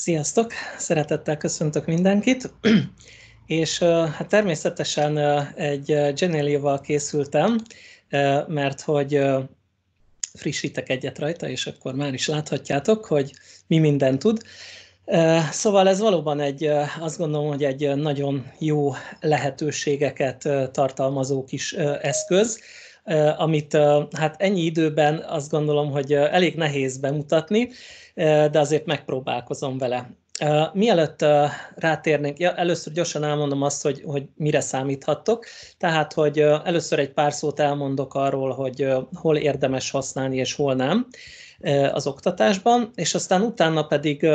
Sziasztok! Szeretettel köszöntök mindenkit. És hát természetesen egy Genelia-val készültem, mert hogy frissítek egyet rajta, és akkor már is láthatjátok, hogy mi minden tud. Szóval ez valóban egy, azt gondolom, hogy egy nagyon jó lehetőségeket tartalmazó kis eszköz, amit hát ennyi időben azt gondolom, hogy elég nehéz bemutatni, de azért megpróbálkozom vele. Mielőtt rátérnénk, ja, először gyorsan elmondom azt, hogy, hogy mire számíthattok. Tehát, hogy először egy pár szót elmondok arról, hogy hol érdemes használni és hol nem az oktatásban, és aztán utána pedig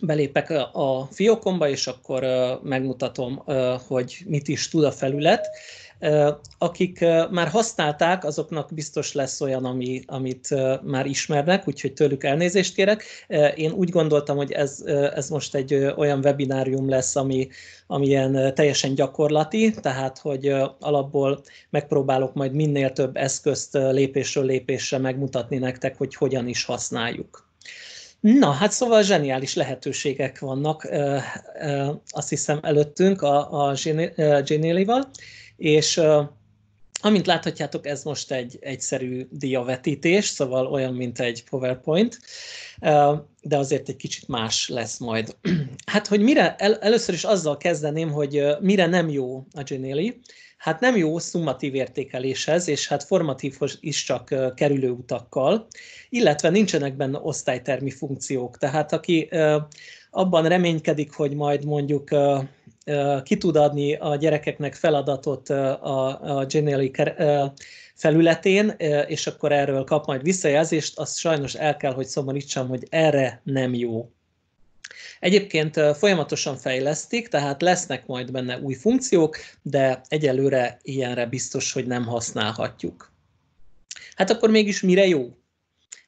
belépek a fiókomba, és akkor megmutatom, hogy mit is tud a felület, akik már használták, azoknak biztos lesz olyan, ami, amit már ismernek, úgyhogy tőlük elnézést kérek. Én úgy gondoltam, hogy ez, ez most egy olyan webinárium lesz, ami, ami ilyen teljesen gyakorlati, tehát hogy alapból megpróbálok majd minél több eszközt lépésről lépésre megmutatni nektek, hogy hogyan is használjuk. Na, hát szóval zseniális lehetőségek vannak, azt hiszem előttünk a, a Génélival. Geni- és amint láthatjátok, ez most egy egyszerű diavetítés, szóval olyan, mint egy PowerPoint, de azért egy kicsit más lesz majd. Hát, hogy mire, el, először is azzal kezdeném, hogy mire nem jó a Genéli, Hát nem jó szummatív értékeléshez, és hát formatívhoz is csak kerülő utakkal, illetve nincsenek benne osztálytermi funkciók. Tehát aki abban reménykedik, hogy majd mondjuk ki tud adni a gyerekeknek feladatot a, a Genially felületén, és akkor erről kap majd visszajelzést, azt sajnos el kell, hogy szomorítsam, hogy erre nem jó. Egyébként folyamatosan fejlesztik, tehát lesznek majd benne új funkciók, de egyelőre ilyenre biztos, hogy nem használhatjuk. Hát akkor mégis mire jó?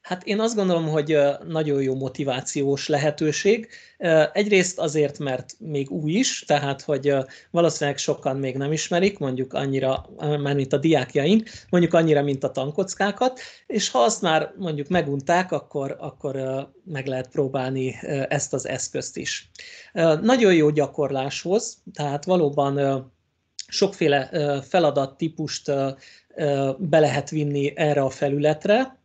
Hát én azt gondolom, hogy nagyon jó motivációs lehetőség. Egyrészt azért, mert még új is, tehát hogy valószínűleg sokan még nem ismerik, mondjuk annyira, már mint a diákjaink, mondjuk annyira, mint a tankockákat, és ha azt már mondjuk megunták, akkor, akkor meg lehet próbálni ezt az eszközt is. Nagyon jó gyakorláshoz, tehát valóban sokféle feladattípust be lehet vinni erre a felületre,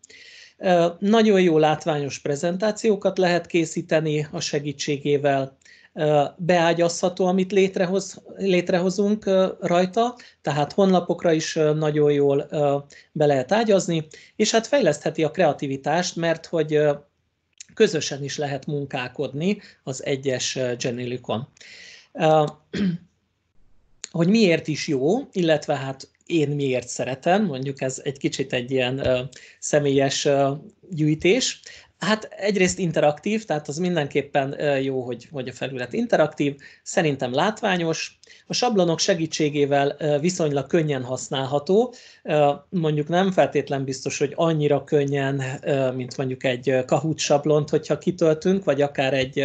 nagyon jó látványos prezentációkat lehet készíteni a segítségével, beágyazható, amit létrehoz, létrehozunk rajta, tehát honlapokra is nagyon jól be lehet ágyazni, és hát fejlesztheti a kreativitást, mert hogy közösen is lehet munkálkodni az egyes Genilikon. Hogy miért is jó, illetve hát én miért szeretem, mondjuk ez egy kicsit egy ilyen ö, személyes ö, gyűjtés. Hát egyrészt interaktív, tehát az mindenképpen jó, hogy, hogy a felület interaktív, szerintem látványos, a sablonok segítségével viszonylag könnyen használható, mondjuk nem feltétlen biztos, hogy annyira könnyen, mint mondjuk egy kahút sablont, hogyha kitöltünk, vagy akár egy,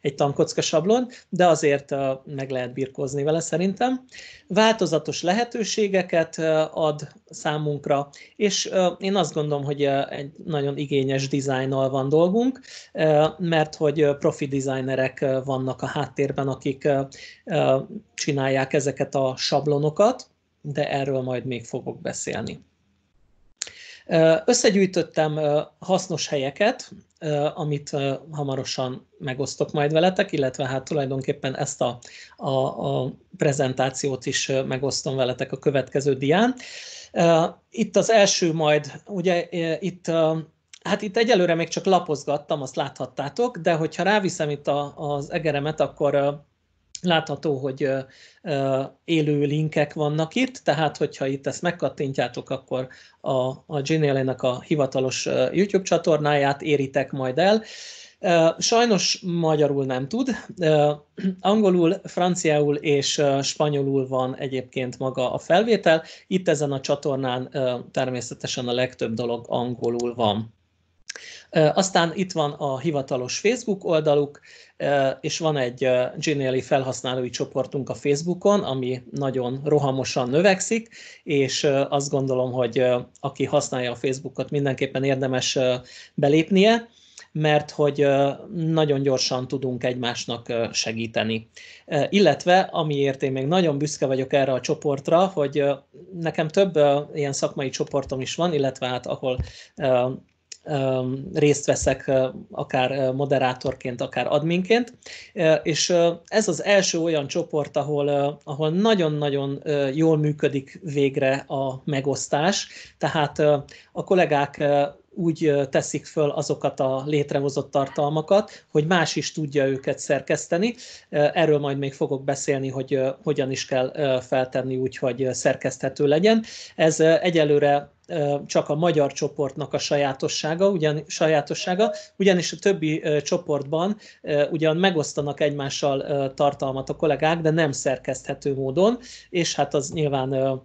egy tankocka sablon, de azért meg lehet birkózni vele szerintem. Változatos lehetőségeket ad számunkra, és én azt gondolom, hogy egy nagyon igényes dizájnnal van dolgunk, mert hogy profi designerek vannak a háttérben, akik csinálják ezeket a sablonokat, de erről majd még fogok beszélni. Összegyűjtöttem hasznos helyeket, amit hamarosan megosztok majd veletek, illetve hát tulajdonképpen ezt a, a, a prezentációt is megosztom veletek a következő dián. Itt az első majd, ugye itt, hát itt egyelőre még csak lapozgattam, azt láthattátok, de hogyha ráviszem itt a, az egeremet, akkor Látható, hogy élő linkek vannak itt, tehát hogyha itt ezt megkattintjátok, akkor a, a Gmail-nek a hivatalos YouTube csatornáját éritek majd el. Sajnos magyarul nem tud, angolul, franciául és spanyolul van egyébként maga a felvétel. Itt ezen a csatornán természetesen a legtöbb dolog angolul van. Aztán itt van a hivatalos Facebook oldaluk, és van egy gmail felhasználói csoportunk a Facebookon, ami nagyon rohamosan növekszik, és azt gondolom, hogy aki használja a Facebookot, mindenképpen érdemes belépnie, mert hogy nagyon gyorsan tudunk egymásnak segíteni. Illetve, amiért én még nagyon büszke vagyok erre a csoportra, hogy nekem több ilyen szakmai csoportom is van, illetve hát ahol Um, részt veszek uh, akár uh, moderátorként, akár adminként, uh, és ez az első olyan csoport, ahol, ahol nagyon-nagyon jól működik végre a megosztás, tehát a kollégák úgy teszik föl azokat a létrehozott tartalmakat, hogy más is tudja őket szerkeszteni. Erről majd még fogok beszélni, hogy hogyan is kell feltenni úgy, hogy szerkeszthető legyen. Ez egyelőre csak a magyar csoportnak a sajátossága, ugyan, sajátossága ugyanis a többi csoportban ugyan megosztanak egymással tartalmat a kollégák, de nem szerkeszthető módon, és hát az nyilván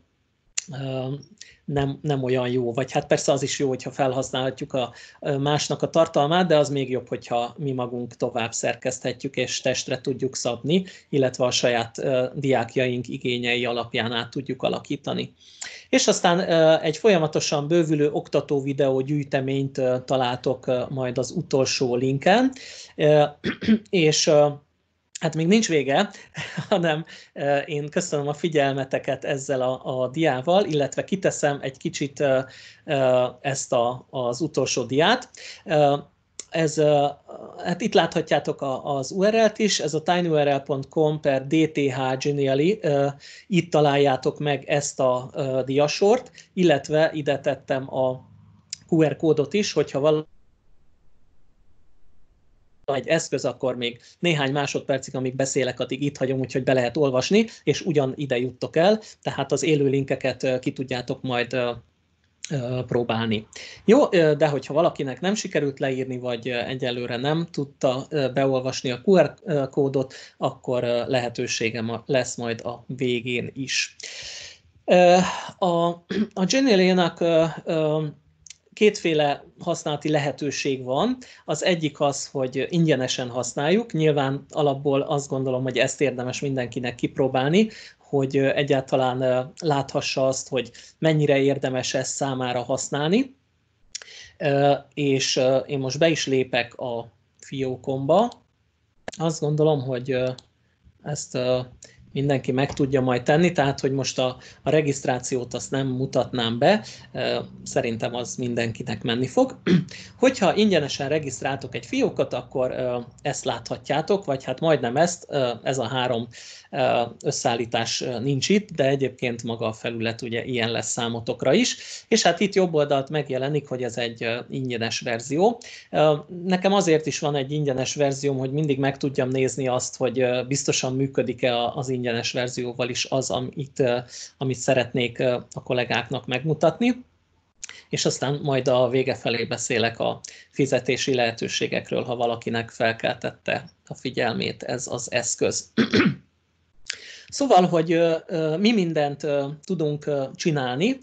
nem, nem olyan jó. Vagy hát persze az is jó, hogyha felhasználhatjuk a másnak a tartalmát, de az még jobb, hogyha mi magunk tovább szerkeszthetjük és testre tudjuk szabni, illetve a saját diákjaink igényei alapján át tudjuk alakítani. És aztán egy folyamatosan bővülő oktató videó gyűjteményt találtok majd az utolsó linken, és Hát még nincs vége, hanem én köszönöm a figyelmeteket ezzel a, a diával, illetve kiteszem egy kicsit ezt a, az utolsó diát. Ez, hát itt láthatjátok az URL-t is, ez a tinyurl.com per DTH Geniali, itt találjátok meg ezt a diasort, illetve ide tettem a QR kódot is, hogyha valami egy eszköz, akkor még néhány másodpercig, amíg beszélek, addig itt hagyom, úgyhogy be lehet olvasni, és ugyan ide juttok el, tehát az élő linkeket ki tudjátok majd próbálni. Jó, de hogyha valakinek nem sikerült leírni, vagy egyelőre nem tudta beolvasni a QR kódot, akkor lehetősége lesz majd a végén is. A, a Lénak, kétféle használati lehetőség van. Az egyik az, hogy ingyenesen használjuk. Nyilván alapból azt gondolom, hogy ezt érdemes mindenkinek kipróbálni, hogy egyáltalán láthassa azt, hogy mennyire érdemes ezt számára használni. És én most be is lépek a fiókomba. Azt gondolom, hogy ezt mindenki meg tudja majd tenni, tehát hogy most a, a regisztrációt azt nem mutatnám be, szerintem az mindenkinek menni fog. Hogyha ingyenesen regisztráltok egy fiókat, akkor ezt láthatjátok, vagy hát majdnem ezt, ez a három összeállítás nincs itt, de egyébként maga a felület ugye ilyen lesz számotokra is, és hát itt jobb oldalt megjelenik, hogy ez egy ingyenes verzió. Nekem azért is van egy ingyenes verzióm, hogy mindig meg tudjam nézni azt, hogy biztosan működik-e az ingyenes ingyenes verzióval is az, amit, amit szeretnék a kollégáknak megmutatni és aztán majd a vége felé beszélek a fizetési lehetőségekről, ha valakinek felkeltette a figyelmét ez az eszköz. szóval, hogy mi mindent tudunk csinálni,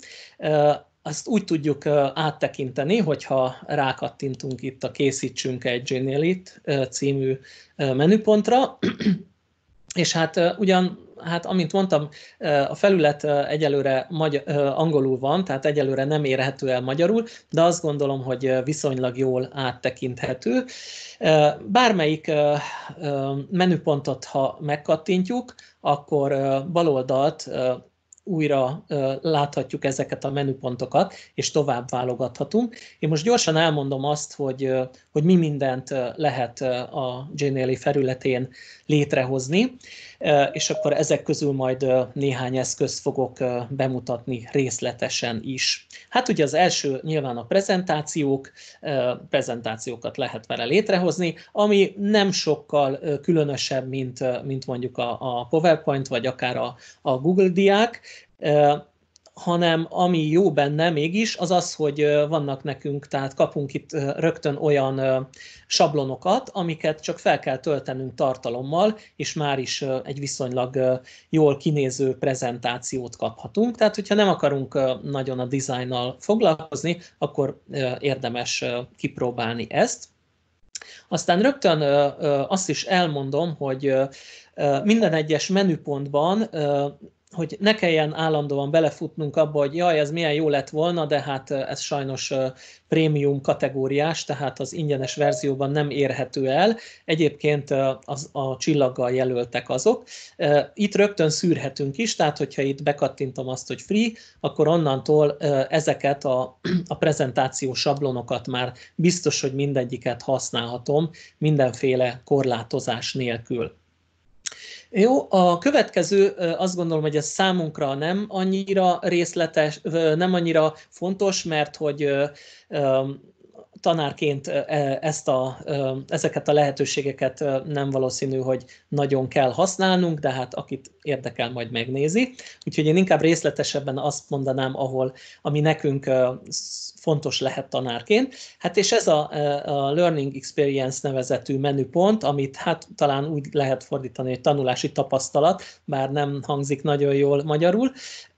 azt úgy tudjuk áttekinteni, hogyha rákattintunk itt a Készítsünk egy Genialit című menüpontra, és hát ugyan hát amint mondtam, a felület egyelőre magyar, angolul van, tehát egyelőre nem érhető el magyarul, de azt gondolom, hogy viszonylag jól áttekinthető. Bármelyik menüpontot, ha megkattintjuk, akkor baloldalt újra láthatjuk ezeket a menüpontokat, és tovább válogathatunk. Én most gyorsan elmondom azt, hogy, hogy mi mindent lehet a Genially felületén létrehozni, és akkor ezek közül majd néhány eszközt fogok bemutatni részletesen is. Hát ugye az első nyilván a prezentációk, prezentációkat lehet vele létrehozni, ami nem sokkal különösebb, mint, mint mondjuk a, a PowerPoint, vagy akár a, a Google diák, hanem ami jó benne mégis, az az, hogy vannak nekünk, tehát kapunk itt rögtön olyan sablonokat, amiket csak fel kell töltenünk tartalommal, és már is egy viszonylag jól kinéző prezentációt kaphatunk. Tehát, hogyha nem akarunk nagyon a dizájnnal foglalkozni, akkor érdemes kipróbálni ezt. Aztán rögtön azt is elmondom, hogy minden egyes menüpontban hogy ne kelljen állandóan belefutnunk abba, hogy jaj, ez milyen jó lett volna, de hát ez sajnos prémium kategóriás, tehát az ingyenes verzióban nem érhető el. Egyébként az, a csillaggal jelöltek azok. Itt rögtön szűrhetünk is, tehát hogyha itt bekattintom azt, hogy free, akkor onnantól ezeket a, a prezentáció sablonokat már biztos, hogy mindegyiket használhatom mindenféle korlátozás nélkül. Jó, a következő azt gondolom, hogy ez számunkra nem annyira részletes, nem annyira fontos, mert hogy tanárként e, ezt a, ezeket a lehetőségeket nem valószínű, hogy nagyon kell használnunk, de hát akit érdekel, majd megnézi. Úgyhogy én inkább részletesebben azt mondanám, ahol, ami nekünk fontos lehet tanárként. Hát és ez a, a Learning Experience nevezetű menüpont, amit hát talán úgy lehet fordítani, hogy tanulási tapasztalat, bár nem hangzik nagyon jól magyarul.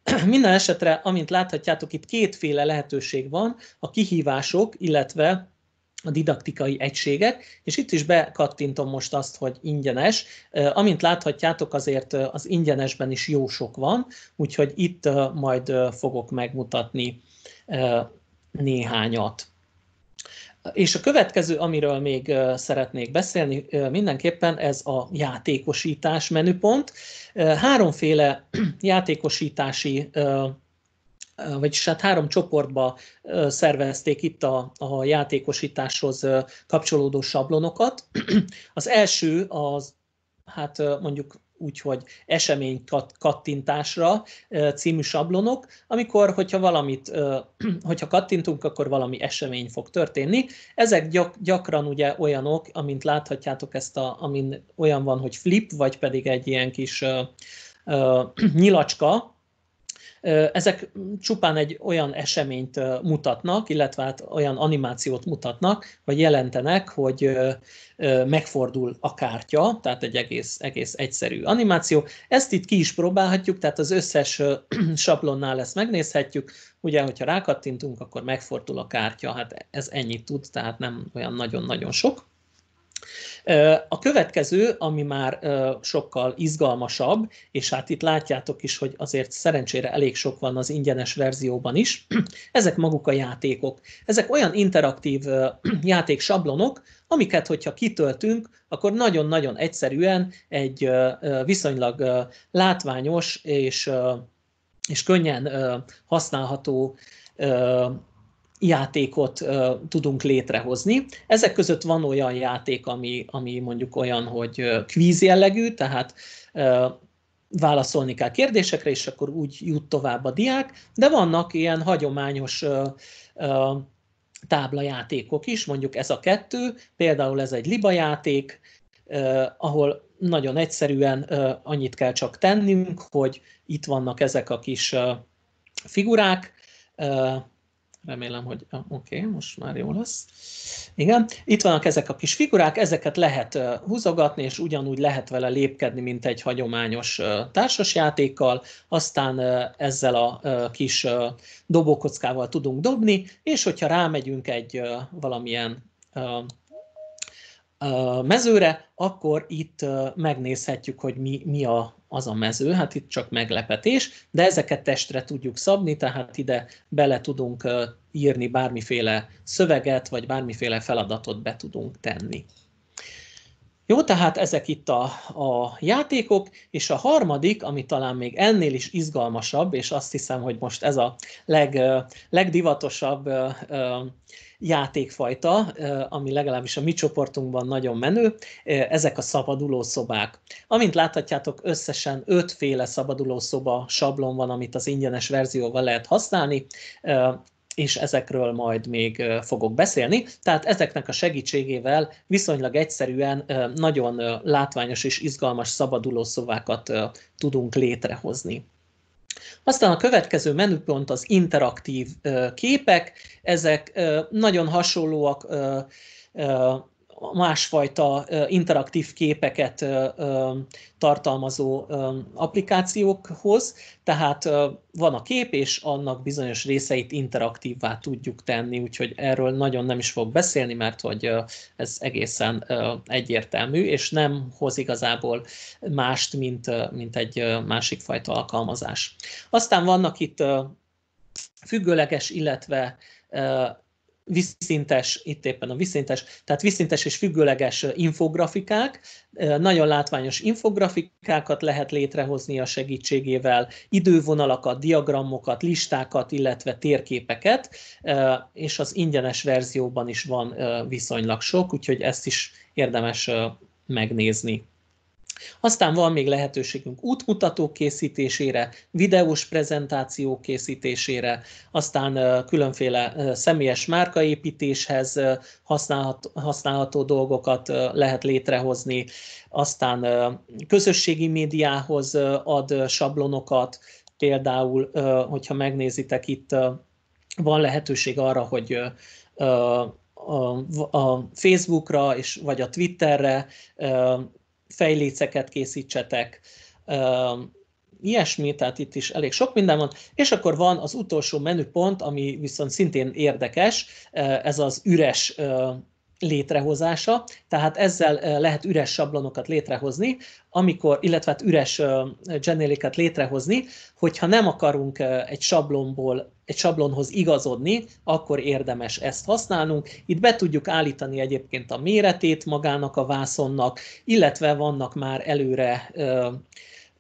Minden esetre, amint láthatjátok, itt kétféle lehetőség van, a kihívások, illetve a didaktikai egységek, és itt is bekattintom most azt, hogy ingyenes. Amint láthatjátok, azért az ingyenesben is jó sok van, úgyhogy itt majd fogok megmutatni néhányat. És a következő, amiről még szeretnék beszélni mindenképpen, ez a játékosítás menüpont. Háromféle játékosítási vagyis hát három csoportba szervezték itt a, a játékosításhoz kapcsolódó sablonokat. Az első az, hát mondjuk úgyhogy esemény kattintásra című sablonok, amikor, hogyha valamit, hogyha kattintunk, akkor valami esemény fog történni. Ezek gyak, gyakran ugye olyanok, amint láthatjátok ezt a, amin olyan van, hogy flip, vagy pedig egy ilyen kis uh, uh, nyilacska, ezek csupán egy olyan eseményt mutatnak, illetve hát olyan animációt mutatnak, vagy jelentenek, hogy megfordul a kártya, tehát egy egész, egész egyszerű animáció. Ezt itt ki is próbálhatjuk, tehát az összes sablonnál ezt megnézhetjük, ugye, hogyha rákattintunk, akkor megfordul a kártya, hát ez ennyit tud, tehát nem olyan nagyon-nagyon sok. A következő, ami már sokkal izgalmasabb, és hát itt látjátok is, hogy azért szerencsére elég sok van az ingyenes verzióban is, ezek maguk a játékok. Ezek olyan interaktív játék sablonok, amiket, hogyha kitöltünk, akkor nagyon-nagyon egyszerűen egy viszonylag látványos és, és könnyen használható játékot uh, tudunk létrehozni. Ezek között van olyan játék, ami, ami mondjuk olyan, hogy uh, kvíz jellegű, tehát uh, válaszolni kell kérdésekre, és akkor úgy jut tovább a diák, de vannak ilyen hagyományos uh, uh, táblajátékok is, mondjuk ez a kettő, például ez egy libajáték, eh, ahol nagyon egyszerűen annyit kell csak tennünk, hogy itt vannak ezek a kis figurák, remélem, hogy oké, okay, most már jó lesz. Igen, itt vannak ezek a kis figurák, ezeket lehet húzogatni, és ugyanúgy lehet vele lépkedni, mint egy hagyományos társasjátékkal, aztán ezzel a kis dobókockával tudunk dobni, és hogyha rámegyünk egy valamilyen mezőre, akkor itt megnézhetjük, hogy mi, mi a az a mező, hát itt csak meglepetés, de ezeket testre tudjuk szabni, tehát ide bele tudunk írni bármiféle szöveget, vagy bármiféle feladatot be tudunk tenni. Jó, tehát ezek itt a, a játékok, és a harmadik, ami talán még ennél is izgalmasabb, és azt hiszem, hogy most ez a leg, legdivatosabb játékfajta, ami legalábbis a mi csoportunkban nagyon menő, ezek a szabaduló szobák. Amint láthatjátok, összesen ötféle szabaduló szoba sablon van, amit az ingyenes verzióval lehet használni és ezekről majd még fogok beszélni. Tehát ezeknek a segítségével viszonylag egyszerűen nagyon látványos és izgalmas szabaduló szovákat tudunk létrehozni. Aztán a következő menüpont az interaktív képek, ezek nagyon hasonlóak másfajta interaktív képeket tartalmazó applikációkhoz, tehát van a kép, és annak bizonyos részeit interaktívvá tudjuk tenni, úgyhogy erről nagyon nem is fog beszélni, mert hogy ez egészen egyértelmű, és nem hoz igazából mást, mint, mint egy másik fajta alkalmazás. Aztán vannak itt függőleges, illetve viszintes, itt éppen a viszintes, tehát viszintes és függőleges infografikák, nagyon látványos infografikákat lehet létrehozni a segítségével, idővonalakat, diagramokat, listákat, illetve térképeket, és az ingyenes verzióban is van viszonylag sok, úgyhogy ezt is érdemes megnézni. Aztán van még lehetőségünk útmutató készítésére, videós prezentáció készítésére, aztán különféle személyes márkaépítéshez használható, használható dolgokat lehet létrehozni, aztán közösségi médiához ad sablonokat, például, hogyha megnézitek itt, van lehetőség arra, hogy a Facebookra és vagy a Twitterre fejléceket készítsetek, ilyesmi, tehát itt is elég sok minden van, és akkor van az utolsó menüpont, ami viszont szintén érdekes, ez az üres létrehozása, tehát ezzel lehet üres sablonokat létrehozni, amikor, illetve hát üres genéliket létrehozni, hogyha nem akarunk egy sablonból, egy sablonhoz igazodni, akkor érdemes ezt használnunk. Itt be tudjuk állítani egyébként a méretét magának a vászonnak, illetve vannak már előre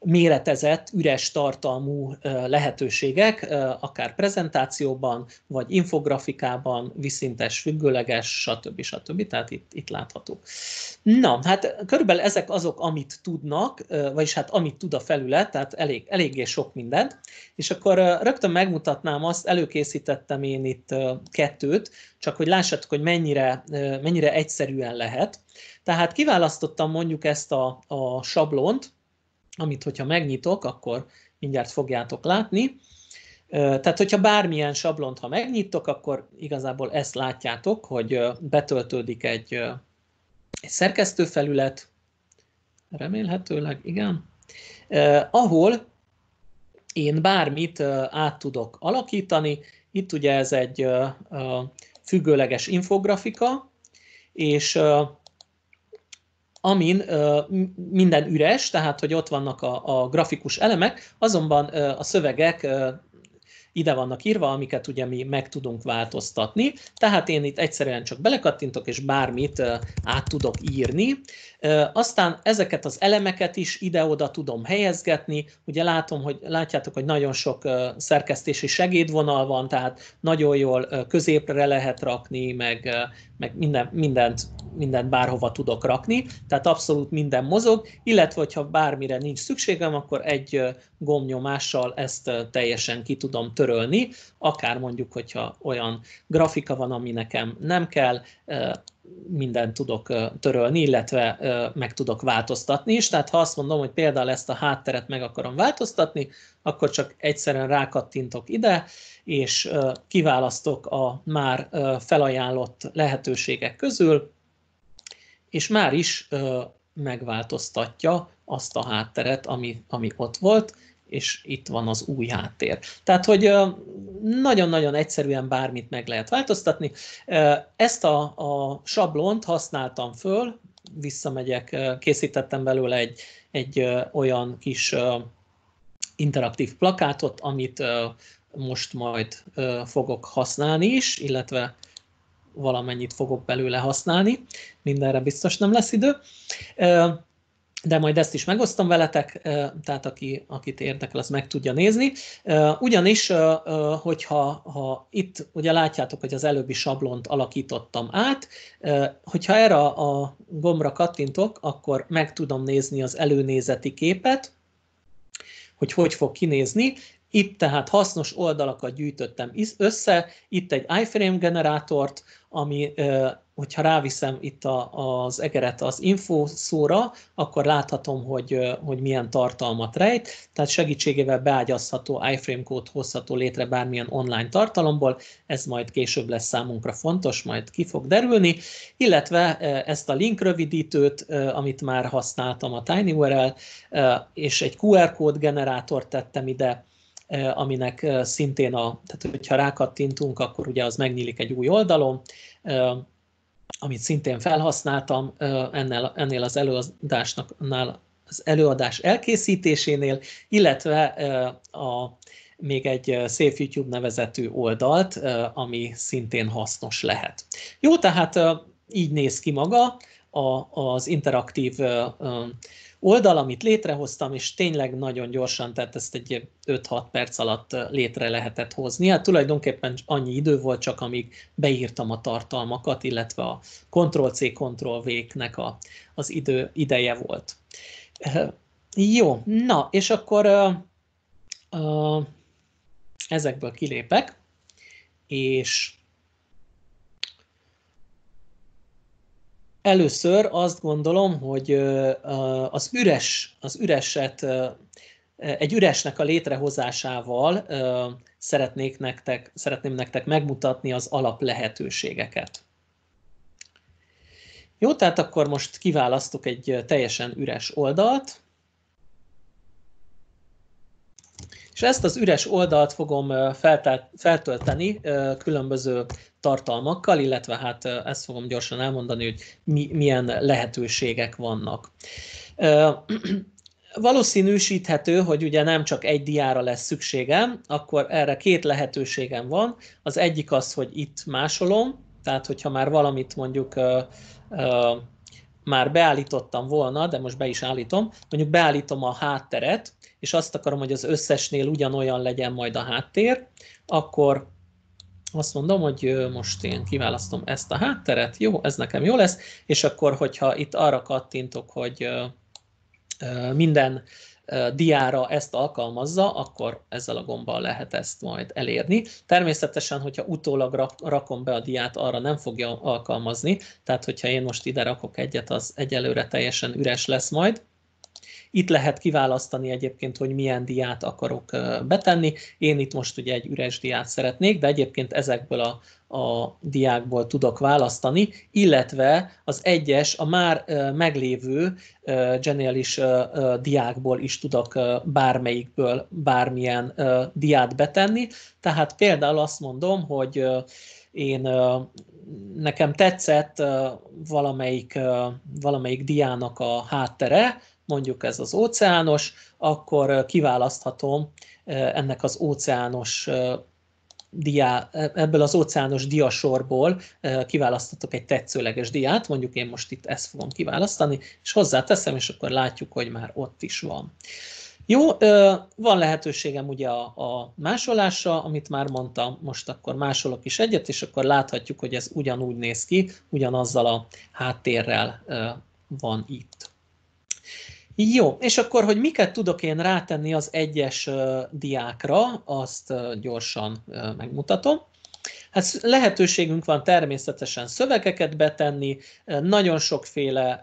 méretezett, üres tartalmú lehetőségek, akár prezentációban, vagy infografikában, viszintes, függőleges, stb. stb. Tehát itt, itt látható. Na, hát körülbelül ezek azok, amit tudnak, vagyis hát amit tud a felület, tehát elég, eléggé sok mindent. És akkor rögtön megmutatnám azt, előkészítettem én itt kettőt, csak hogy lássátok, hogy mennyire, mennyire egyszerűen lehet. Tehát kiválasztottam mondjuk ezt a, a sablont, amit hogyha megnyitok, akkor mindjárt fogjátok látni. Tehát, hogyha bármilyen sablont, ha megnyitok, akkor igazából ezt látjátok, hogy betöltődik egy, egy szerkesztőfelület, remélhetőleg, igen, ahol én bármit át tudok alakítani. Itt ugye ez egy függőleges infografika, és amin ö, minden üres, tehát hogy ott vannak a, a grafikus elemek, azonban ö, a szövegek ö, ide vannak írva, amiket ugye mi meg tudunk változtatni. Tehát én itt egyszerűen csak belekattintok, és bármit át tudok írni. Aztán ezeket az elemeket is ide-oda tudom helyezgetni. Ugye látom, hogy, látjátok, hogy nagyon sok szerkesztési segédvonal van, tehát nagyon jól középre lehet rakni, meg, meg minden, mindent, mindent bárhova tudok rakni, tehát abszolút minden mozog, illetve hogyha bármire nincs szükségem, akkor egy gomnyomással ezt teljesen ki tudom törölni, akár mondjuk, hogyha olyan grafika van, ami nekem nem kell, mindent tudok törölni, illetve meg tudok változtatni is. Tehát ha azt mondom, hogy például ezt a hátteret meg akarom változtatni, akkor csak egyszerűen rákattintok ide, és kiválasztok a már felajánlott lehetőségek közül, és már is megváltoztatja azt a hátteret, ami, ami ott volt és itt van az új háttér. Tehát, hogy nagyon-nagyon egyszerűen bármit meg lehet változtatni. Ezt a, a sablont használtam föl, visszamegyek, készítettem belőle egy, egy olyan kis interaktív plakátot, amit most majd fogok használni is, illetve valamennyit fogok belőle használni, mindenre biztos nem lesz idő de majd ezt is megosztom veletek, tehát aki, akit érdekel, az meg tudja nézni. Ugyanis, hogyha ha itt ugye látjátok, hogy az előbbi sablont alakítottam át, hogyha erre a gombra kattintok, akkor meg tudom nézni az előnézeti képet, hogy hogy fog kinézni, itt tehát hasznos oldalakat gyűjtöttem össze, itt egy iframe generátort, ami, hogyha ráviszem itt az egeret az info szóra, akkor láthatom, hogy, hogy milyen tartalmat rejt, tehát segítségével beágyazható iframe kód hozható létre bármilyen online tartalomból, ez majd később lesz számunkra fontos, majd ki fog derülni, illetve ezt a link rövidítőt, amit már használtam a TinyURL, és egy QR kód generátort tettem ide, Eh, aminek eh, szintén a, tehát hogyha rákattintunk, akkor ugye az megnyílik egy új oldalon, eh, amit szintén felhasználtam ennél, ennél az előadásnak, az előadás elkészítésénél, illetve a, még egy Safe YouTube nevezetű oldalt, ami szintén hasznos lehet. Jó, tehát így néz ki maga az interaktív oldal, amit létrehoztam, és tényleg nagyon gyorsan, tehát ezt egy 5-6 perc alatt létre lehetett hozni. Hát tulajdonképpen annyi idő volt csak, amíg beírtam a tartalmakat, illetve a Ctrl-C, Ctrl-V-nek a, az idő, ideje volt. Jó, na, és akkor uh, uh, ezekből kilépek, és Először azt gondolom, hogy az üres, az üreset, egy üresnek a létrehozásával szeretnék nektek, szeretném nektek megmutatni az alap lehetőségeket. Jó, tehát akkor most kiválasztok egy teljesen üres oldalt, És ezt az üres oldalt fogom feltölteni különböző tartalmakkal, illetve hát ezt fogom gyorsan elmondani, hogy milyen lehetőségek vannak. Valószínűsíthető, hogy ugye nem csak egy diára lesz szükségem, akkor erre két lehetőségem van. Az egyik az, hogy itt másolom, tehát hogyha már valamit mondjuk már beállítottam volna, de most be is állítom, mondjuk beállítom a hátteret, és azt akarom, hogy az összesnél ugyanolyan legyen majd a háttér, akkor azt mondom, hogy most én kiválasztom ezt a hátteret, jó, ez nekem jó lesz, és akkor, hogyha itt arra kattintok, hogy minden diára ezt alkalmazza, akkor ezzel a gombbal lehet ezt majd elérni. Természetesen, hogyha utólag rakom be a diát, arra nem fogja alkalmazni, tehát hogyha én most ide rakok egyet, az egyelőre teljesen üres lesz majd, itt lehet kiválasztani egyébként, hogy milyen diát akarok betenni. Én itt most ugye egy üres diát szeretnék, de egyébként ezekből a, a diákból tudok választani, illetve az egyes, a már meglévő genialis diákból is tudok bármelyikből bármilyen diát betenni. Tehát például azt mondom, hogy én nekem tetszett valamelyik, valamelyik diának a háttere, mondjuk ez az óceános, akkor kiválaszthatom ennek az óceános diá, e, ebből az óceános diasorból kiválasztatok egy tetszőleges diát, mondjuk én most itt ezt fogom kiválasztani, és hozzáteszem, és akkor látjuk, hogy már ott is van. Jó, van lehetőségem ugye a, a másolásra, amit már mondtam, most akkor másolok is egyet, és akkor láthatjuk, hogy ez ugyanúgy néz ki, ugyanazzal a háttérrel van itt. Jó, és akkor, hogy miket tudok én rátenni az egyes diákra, azt gyorsan megmutatom. Hát lehetőségünk van természetesen szövegeket betenni, nagyon sokféle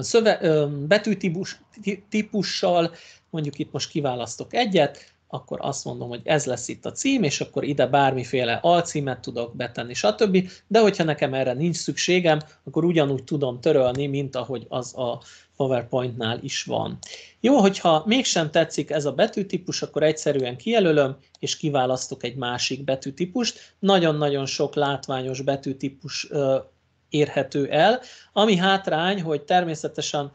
szöve, betűtípussal, mondjuk itt most kiválasztok egyet, akkor azt mondom, hogy ez lesz itt a cím, és akkor ide bármiféle alcímet tudok betenni, stb. De hogyha nekem erre nincs szükségem, akkor ugyanúgy tudom törölni, mint ahogy az a PowerPoint-nál is van. Jó, hogyha mégsem tetszik ez a betűtípus, akkor egyszerűen kijelölöm, és kiválasztok egy másik betűtípust. Nagyon-nagyon sok látványos betűtípus érhető el. Ami hátrány, hogy természetesen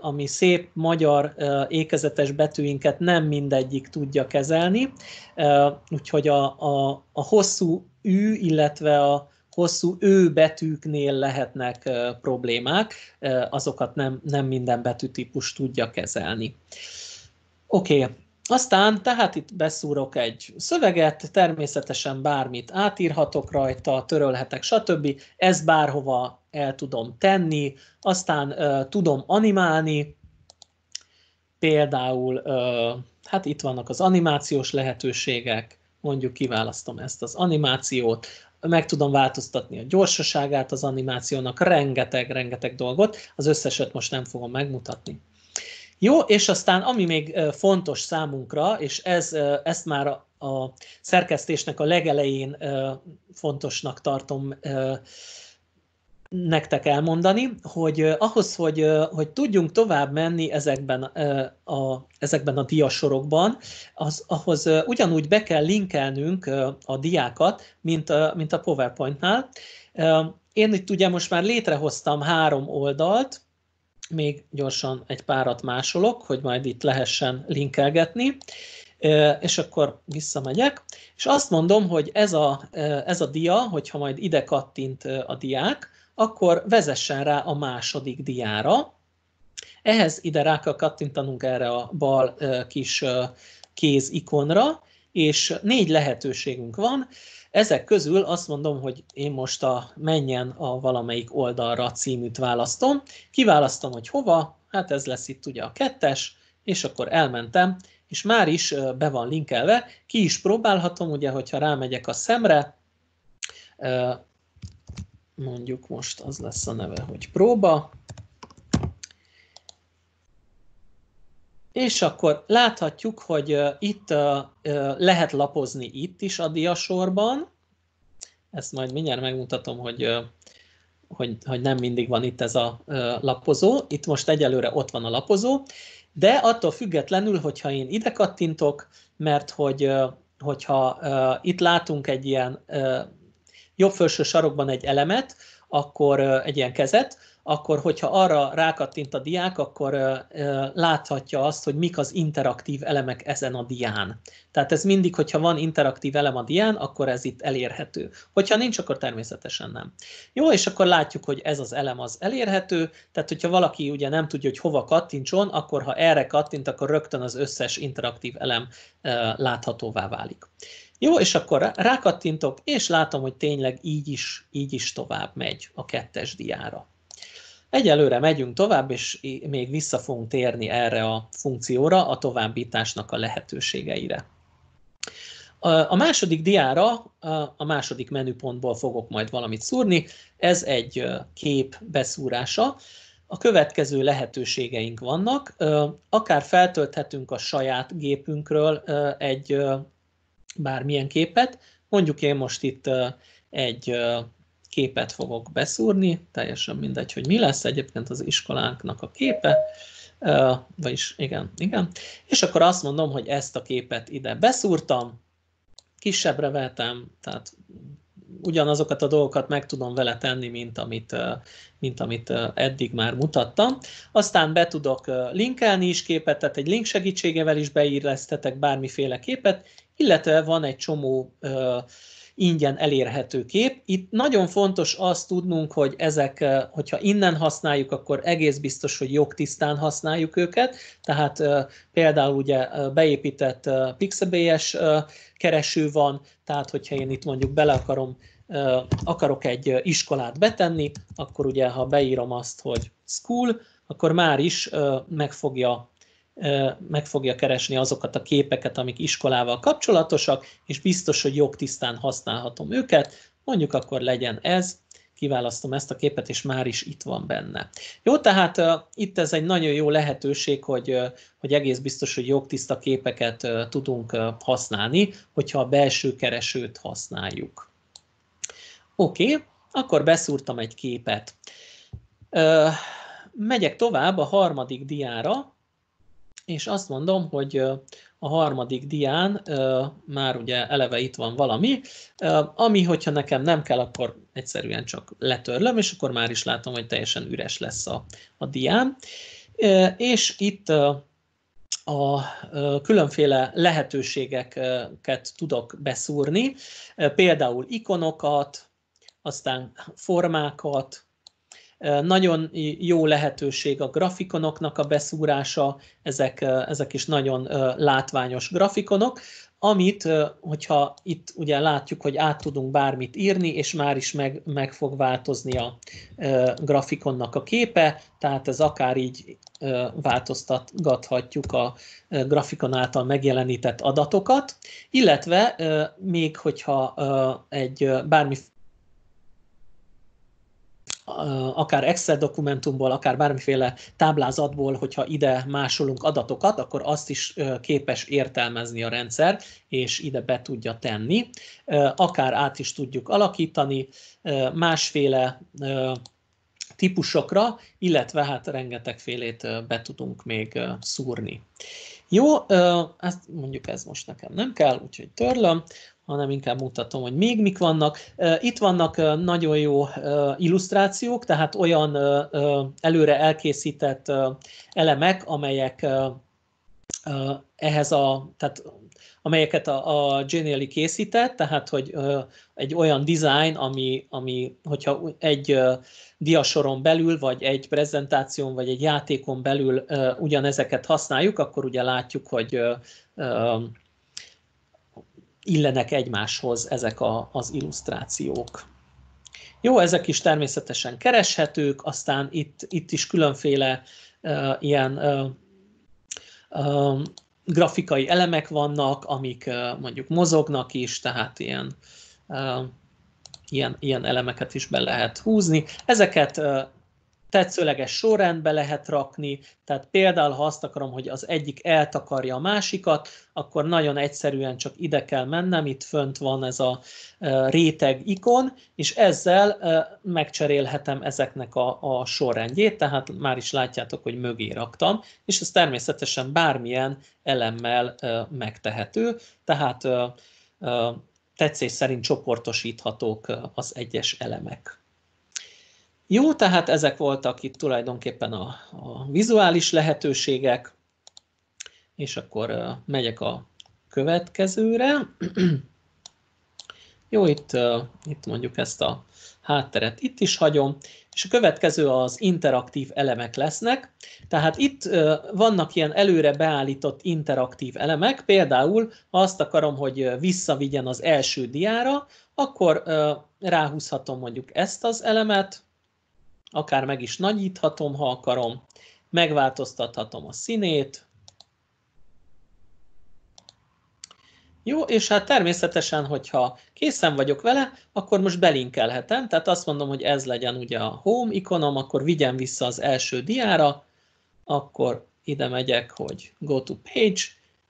a mi szép magyar ékezetes betűinket nem mindegyik tudja kezelni, úgyhogy a, a, a hosszú ű, illetve a hosszú ő betűknél lehetnek problémák, azokat nem, nem minden betűtípus tudja kezelni. Oké, okay. Aztán tehát itt beszúrok egy szöveget, természetesen bármit átírhatok rajta, törölhetek, stb. Ez bárhova el tudom tenni, aztán ö, tudom animálni, például, ö, hát itt vannak az animációs lehetőségek, mondjuk kiválasztom ezt az animációt, meg tudom változtatni a gyorsaságát az animációnak, rengeteg, rengeteg dolgot, az összeset most nem fogom megmutatni. Jó, és aztán ami még fontos számunkra, és ez, ezt már a, szerkesztésnek a legelején fontosnak tartom nektek elmondani, hogy ahhoz, hogy, hogy tudjunk tovább menni ezekben a, ezekben a diasorokban, az, ahhoz ugyanúgy be kell linkelnünk a diákat, mint, a, mint a PowerPoint-nál. Én itt ugye most már létrehoztam három oldalt, még gyorsan egy párat másolok, hogy majd itt lehessen linkelgetni, és akkor visszamegyek, és azt mondom, hogy ez a, ez a dia, hogyha majd ide kattint a diák, akkor vezessen rá a második diára. Ehhez ide rá kell kattintanunk erre a bal kis kéz ikonra, és négy lehetőségünk van, ezek közül azt mondom, hogy én most a menjen a valamelyik oldalra címűt választom. Kiválasztom, hogy hova, hát ez lesz itt ugye a kettes, és akkor elmentem, és már is be van linkelve. Ki is próbálhatom, ugye, hogyha rámegyek a szemre, mondjuk most az lesz a neve, hogy próba, És akkor láthatjuk, hogy itt lehet lapozni itt is a diasorban. Ezt majd mindjárt megmutatom, hogy, hogy, hogy nem mindig van itt ez a lapozó. Itt most egyelőre ott van a lapozó, de attól függetlenül, hogyha én ide kattintok, mert hogy, hogyha itt látunk egy ilyen jobb felső sarokban egy elemet, akkor egy ilyen kezet, akkor hogyha arra rákattint a diák, akkor láthatja azt, hogy mik az interaktív elemek ezen a dián. Tehát ez mindig, hogyha van interaktív elem a dián, akkor ez itt elérhető. Hogyha nincs, akkor természetesen nem. Jó, és akkor látjuk, hogy ez az elem az elérhető, tehát hogyha valaki ugye nem tudja, hogy hova kattintson, akkor ha erre kattint, akkor rögtön az összes interaktív elem láthatóvá válik. Jó, és akkor rákattintok, és látom, hogy tényleg így is, így is tovább megy a kettes diára. Egyelőre megyünk tovább, és még vissza fogunk térni erre a funkcióra, a továbbításnak a lehetőségeire. A második diára, a második menüpontból fogok majd valamit szúrni. Ez egy kép beszúrása. A következő lehetőségeink vannak. Akár feltölthetünk a saját gépünkről egy bármilyen képet. Mondjuk én most itt egy képet fogok beszúrni, teljesen mindegy, hogy mi lesz, egyébként az iskolánknak a képe, vagyis igen, igen, és akkor azt mondom, hogy ezt a képet ide beszúrtam, kisebbre vetem, tehát ugyanazokat a dolgokat meg tudom vele tenni, mint amit, mint amit eddig már mutattam. Aztán be tudok linkelni is képet, tehát egy link segítségevel is beírlesztetek bármiféle képet, illetve van egy csomó uh, ingyen elérhető kép. Itt nagyon fontos azt tudnunk, hogy ezek, eh, hogyha innen használjuk, akkor egész biztos, hogy jogtisztán használjuk őket, tehát eh, például ugye eh, beépített Pixabay-es kereső van, tehát hogyha én itt mondjuk bele akarom akarok egy iskolát betenni, akkor ugye ha beírom azt, hogy school, akkor már is meg fogja meg fogja keresni azokat a képeket, amik iskolával kapcsolatosak, és biztos, hogy jogtisztán használhatom őket, mondjuk akkor legyen ez, kiválasztom ezt a képet, és már is itt van benne. Jó, tehát uh, itt ez egy nagyon jó lehetőség, hogy, uh, hogy egész biztos, hogy jogtiszta képeket uh, tudunk uh, használni, hogyha a belső keresőt használjuk. Oké, okay, akkor beszúrtam egy képet. Uh, megyek tovább a harmadik diára, és azt mondom, hogy a harmadik dián már ugye eleve itt van valami, ami, hogyha nekem nem kell, akkor egyszerűen csak letörlöm, és akkor már is látom, hogy teljesen üres lesz a, a dián. És itt a különféle lehetőségeket tudok beszúrni, például ikonokat, aztán formákat, nagyon jó lehetőség a grafikonoknak a beszúrása, ezek, ezek is nagyon látványos grafikonok, amit, hogyha itt ugye látjuk, hogy át tudunk bármit írni, és már is meg, meg fog változni a grafikonnak a képe, tehát ez akár így e, változtatgathatjuk a grafikon által megjelenített adatokat, illetve még hogyha egy bármi akár Excel dokumentumból, akár bármiféle táblázatból, hogyha ide másolunk adatokat, akkor azt is képes értelmezni a rendszer, és ide be tudja tenni. Akár át is tudjuk alakítani másféle típusokra, illetve hát rengetegfélét be tudunk még szúrni. Jó, ezt hát mondjuk ez most nekem nem kell, úgyhogy törlöm hanem inkább mutatom, hogy még mik vannak. Itt vannak nagyon jó illusztrációk, tehát olyan előre elkészített elemek, amelyek ehhez a, tehát amelyeket a, a Genially készített, tehát hogy egy olyan design, ami, ami hogyha egy diasoron belül, vagy egy prezentáción, vagy egy játékon belül ugyanezeket használjuk, akkor ugye látjuk, hogy illenek egymáshoz ezek a, az illusztrációk. Jó, ezek is természetesen kereshetők, aztán itt, itt is különféle uh, ilyen uh, uh, grafikai elemek vannak, amik uh, mondjuk mozognak is, tehát ilyen, uh, ilyen, ilyen elemeket is be lehet húzni. Ezeket uh, tetszőleges sorrendbe lehet rakni, tehát például ha azt akarom, hogy az egyik eltakarja a másikat, akkor nagyon egyszerűen csak ide kell mennem, itt fönt van ez a réteg ikon, és ezzel megcserélhetem ezeknek a, a sorrendjét, tehát már is látjátok, hogy mögé raktam, és ez természetesen bármilyen elemmel megtehető, tehát tetszés szerint csoportosíthatók az egyes elemek. Jó, tehát ezek voltak itt tulajdonképpen a, a vizuális lehetőségek, és akkor megyek a következőre. Jó, itt, itt mondjuk ezt a hátteret itt is hagyom, és a következő az interaktív elemek lesznek. Tehát itt vannak ilyen előre beállított interaktív elemek, például ha azt akarom, hogy visszavigyen az első diára, akkor ráhúzhatom mondjuk ezt az elemet, akár meg is nagyíthatom, ha akarom, megváltoztathatom a színét. Jó, és hát természetesen, hogyha készen vagyok vele, akkor most belinkelhetem, tehát azt mondom, hogy ez legyen ugye a home ikonom, akkor vigyem vissza az első diára, akkor ide megyek, hogy go to page,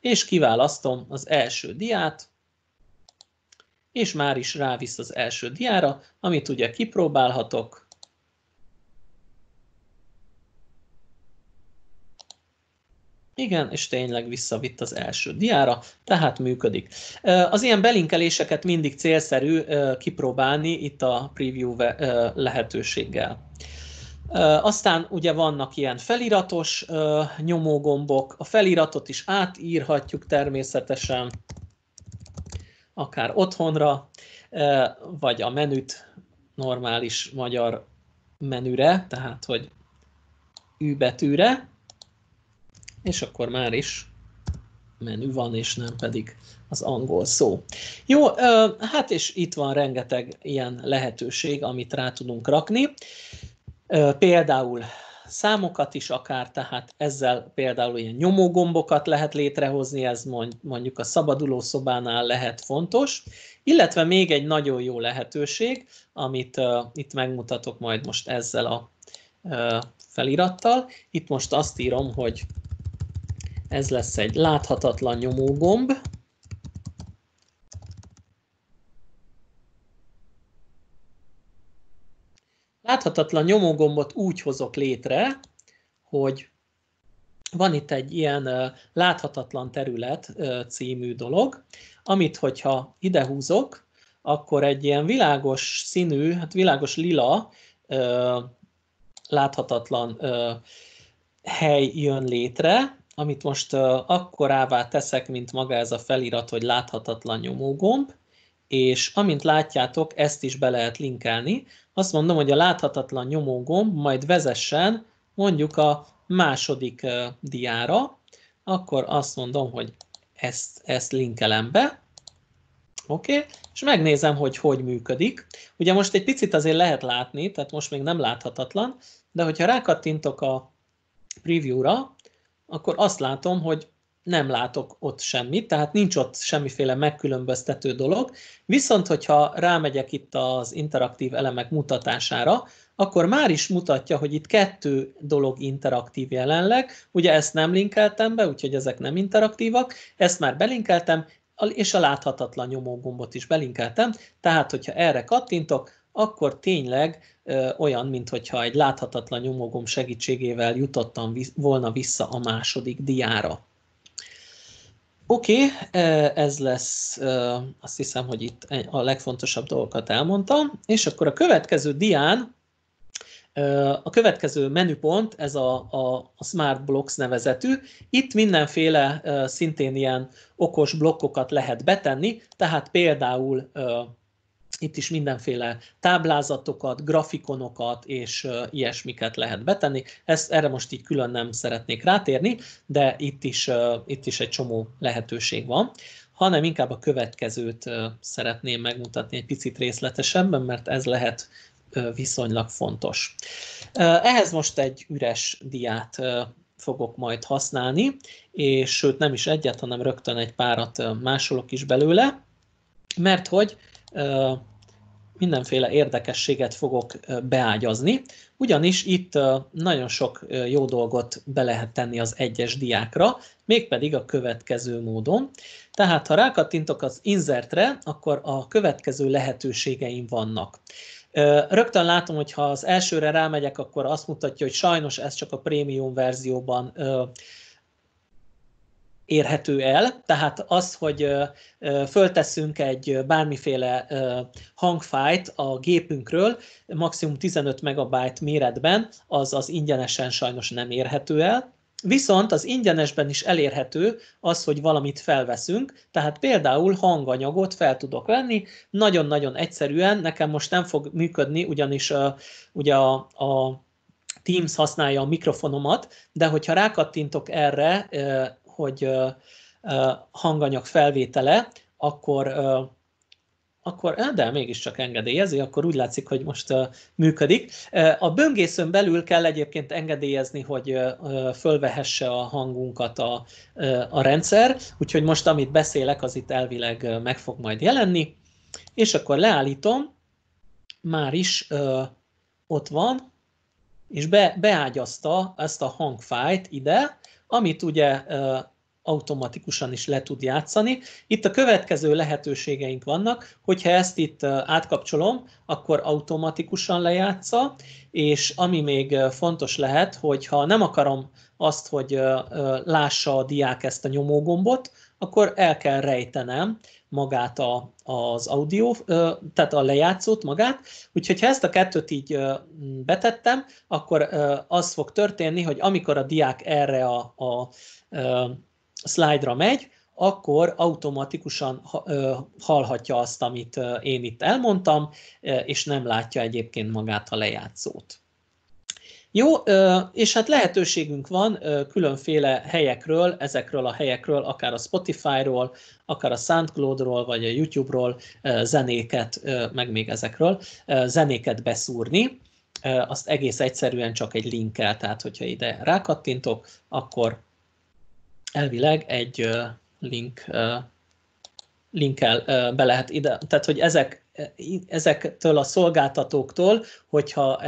és kiválasztom az első diát, és már is rávisz az első diára, amit ugye kipróbálhatok, Igen, és tényleg visszavitt az első diára, tehát működik. Az ilyen belinkeléseket mindig célszerű kipróbálni itt a preview lehetőséggel. Aztán ugye vannak ilyen feliratos nyomógombok, a feliratot is átírhatjuk természetesen, akár otthonra, vagy a menüt normális magyar menüre, tehát hogy ű betűre, és akkor már is menü van, és nem pedig az angol szó. Jó, hát és itt van rengeteg ilyen lehetőség, amit rá tudunk rakni. Például számokat is akár, tehát ezzel például ilyen nyomógombokat lehet létrehozni, ez mondjuk a szabaduló szobánál lehet fontos, illetve még egy nagyon jó lehetőség, amit uh, itt megmutatok majd most ezzel a uh, felirattal. Itt most azt írom, hogy ez lesz egy láthatatlan nyomógomb. Láthatatlan nyomógombot úgy hozok létre, hogy van itt egy ilyen láthatatlan terület című dolog, amit hogyha ide húzok, akkor egy ilyen világos színű, hát világos lila láthatatlan hely jön létre, amit most akkorává teszek, mint maga ez a felirat, hogy láthatatlan nyomógomb, és amint látjátok, ezt is be lehet linkelni. Azt mondom, hogy a láthatatlan nyomógomb majd vezessen mondjuk a második diára, akkor azt mondom, hogy ezt, ezt linkelem be, Oké, okay. és megnézem, hogy hogy működik. Ugye most egy picit azért lehet látni, tehát most még nem láthatatlan, de hogyha rákattintok a preview-ra, akkor azt látom, hogy nem látok ott semmit, tehát nincs ott semmiféle megkülönböztető dolog. Viszont, hogyha rámegyek itt az interaktív elemek mutatására, akkor már is mutatja, hogy itt kettő dolog interaktív jelenleg. Ugye ezt nem linkeltem be, úgyhogy ezek nem interaktívak. Ezt már belinkeltem, és a láthatatlan nyomógombot is belinkeltem. Tehát, hogyha erre kattintok, akkor tényleg ö, olyan, mintha egy láthatatlan nyomogom segítségével jutottam vi- volna vissza a második diára. Oké, okay, ez lesz, azt hiszem, hogy itt a legfontosabb dolgokat elmondtam, és akkor a következő dián, a következő menüpont, ez a, a, a Smart Blocks nevezetű, itt mindenféle szintén ilyen okos blokkokat lehet betenni, tehát például itt is mindenféle táblázatokat, grafikonokat és ilyesmiket lehet betenni. Ezt erre most így külön nem szeretnék rátérni, de itt is, itt is egy csomó lehetőség van hanem inkább a következőt szeretném megmutatni egy picit részletesebben, mert ez lehet viszonylag fontos. Ehhez most egy üres diát fogok majd használni, és sőt nem is egyet, hanem rögtön egy párat másolok is belőle, mert hogy mindenféle érdekességet fogok beágyazni, ugyanis itt nagyon sok jó dolgot be lehet tenni az egyes diákra, mégpedig a következő módon. Tehát, ha rákattintok az insertre, akkor a következő lehetőségeim vannak. Rögtön látom, hogy ha az elsőre rámegyek, akkor azt mutatja, hogy sajnos ez csak a prémium verzióban érhető el, tehát az, hogy fölteszünk egy bármiféle hangfájt a gépünkről, maximum 15 megabyte méretben, az az ingyenesen sajnos nem érhető el. Viszont az ingyenesben is elérhető az, hogy valamit felveszünk, tehát például hanganyagot fel tudok venni, nagyon-nagyon egyszerűen, nekem most nem fog működni, ugyanis uh, ugye a, a Teams használja a mikrofonomat, de hogyha rákattintok erre hogy hanganyag felvétele, akkor, akkor hát de mégiscsak engedélyezi, akkor úgy látszik, hogy most működik. A böngészőn belül kell egyébként engedélyezni, hogy fölvehesse a hangunkat a, a rendszer, úgyhogy most amit beszélek, az itt elvileg meg fog majd jelenni, és akkor leállítom, már is ott van, és be, beágyazta ezt a hangfájt ide, amit ugye automatikusan is le tud játszani. Itt a következő lehetőségeink vannak, hogyha ezt itt átkapcsolom, akkor automatikusan lejátsza, és ami még fontos lehet, hogyha nem akarom azt, hogy lássa a diák ezt a nyomógombot, akkor el kell rejtenem, magát a, az audio, tehát a lejátszót magát, úgyhogy ha ezt a kettőt így betettem, akkor az fog történni, hogy amikor a diák erre a, a, a slide-ra megy, akkor automatikusan hallhatja azt, amit én itt elmondtam, és nem látja egyébként magát a lejátszót. Jó, és hát lehetőségünk van különféle helyekről, ezekről a helyekről, akár a Spotify-ról, akár a SoundCloud-ról, vagy a YouTube-ról zenéket, meg még ezekről, zenéket beszúrni. Azt egész egyszerűen csak egy linkkel, tehát hogyha ide rákattintok, akkor elvileg egy link linkkel be lehet ide, tehát hogy ezek ezektől a szolgáltatóktól, hogyha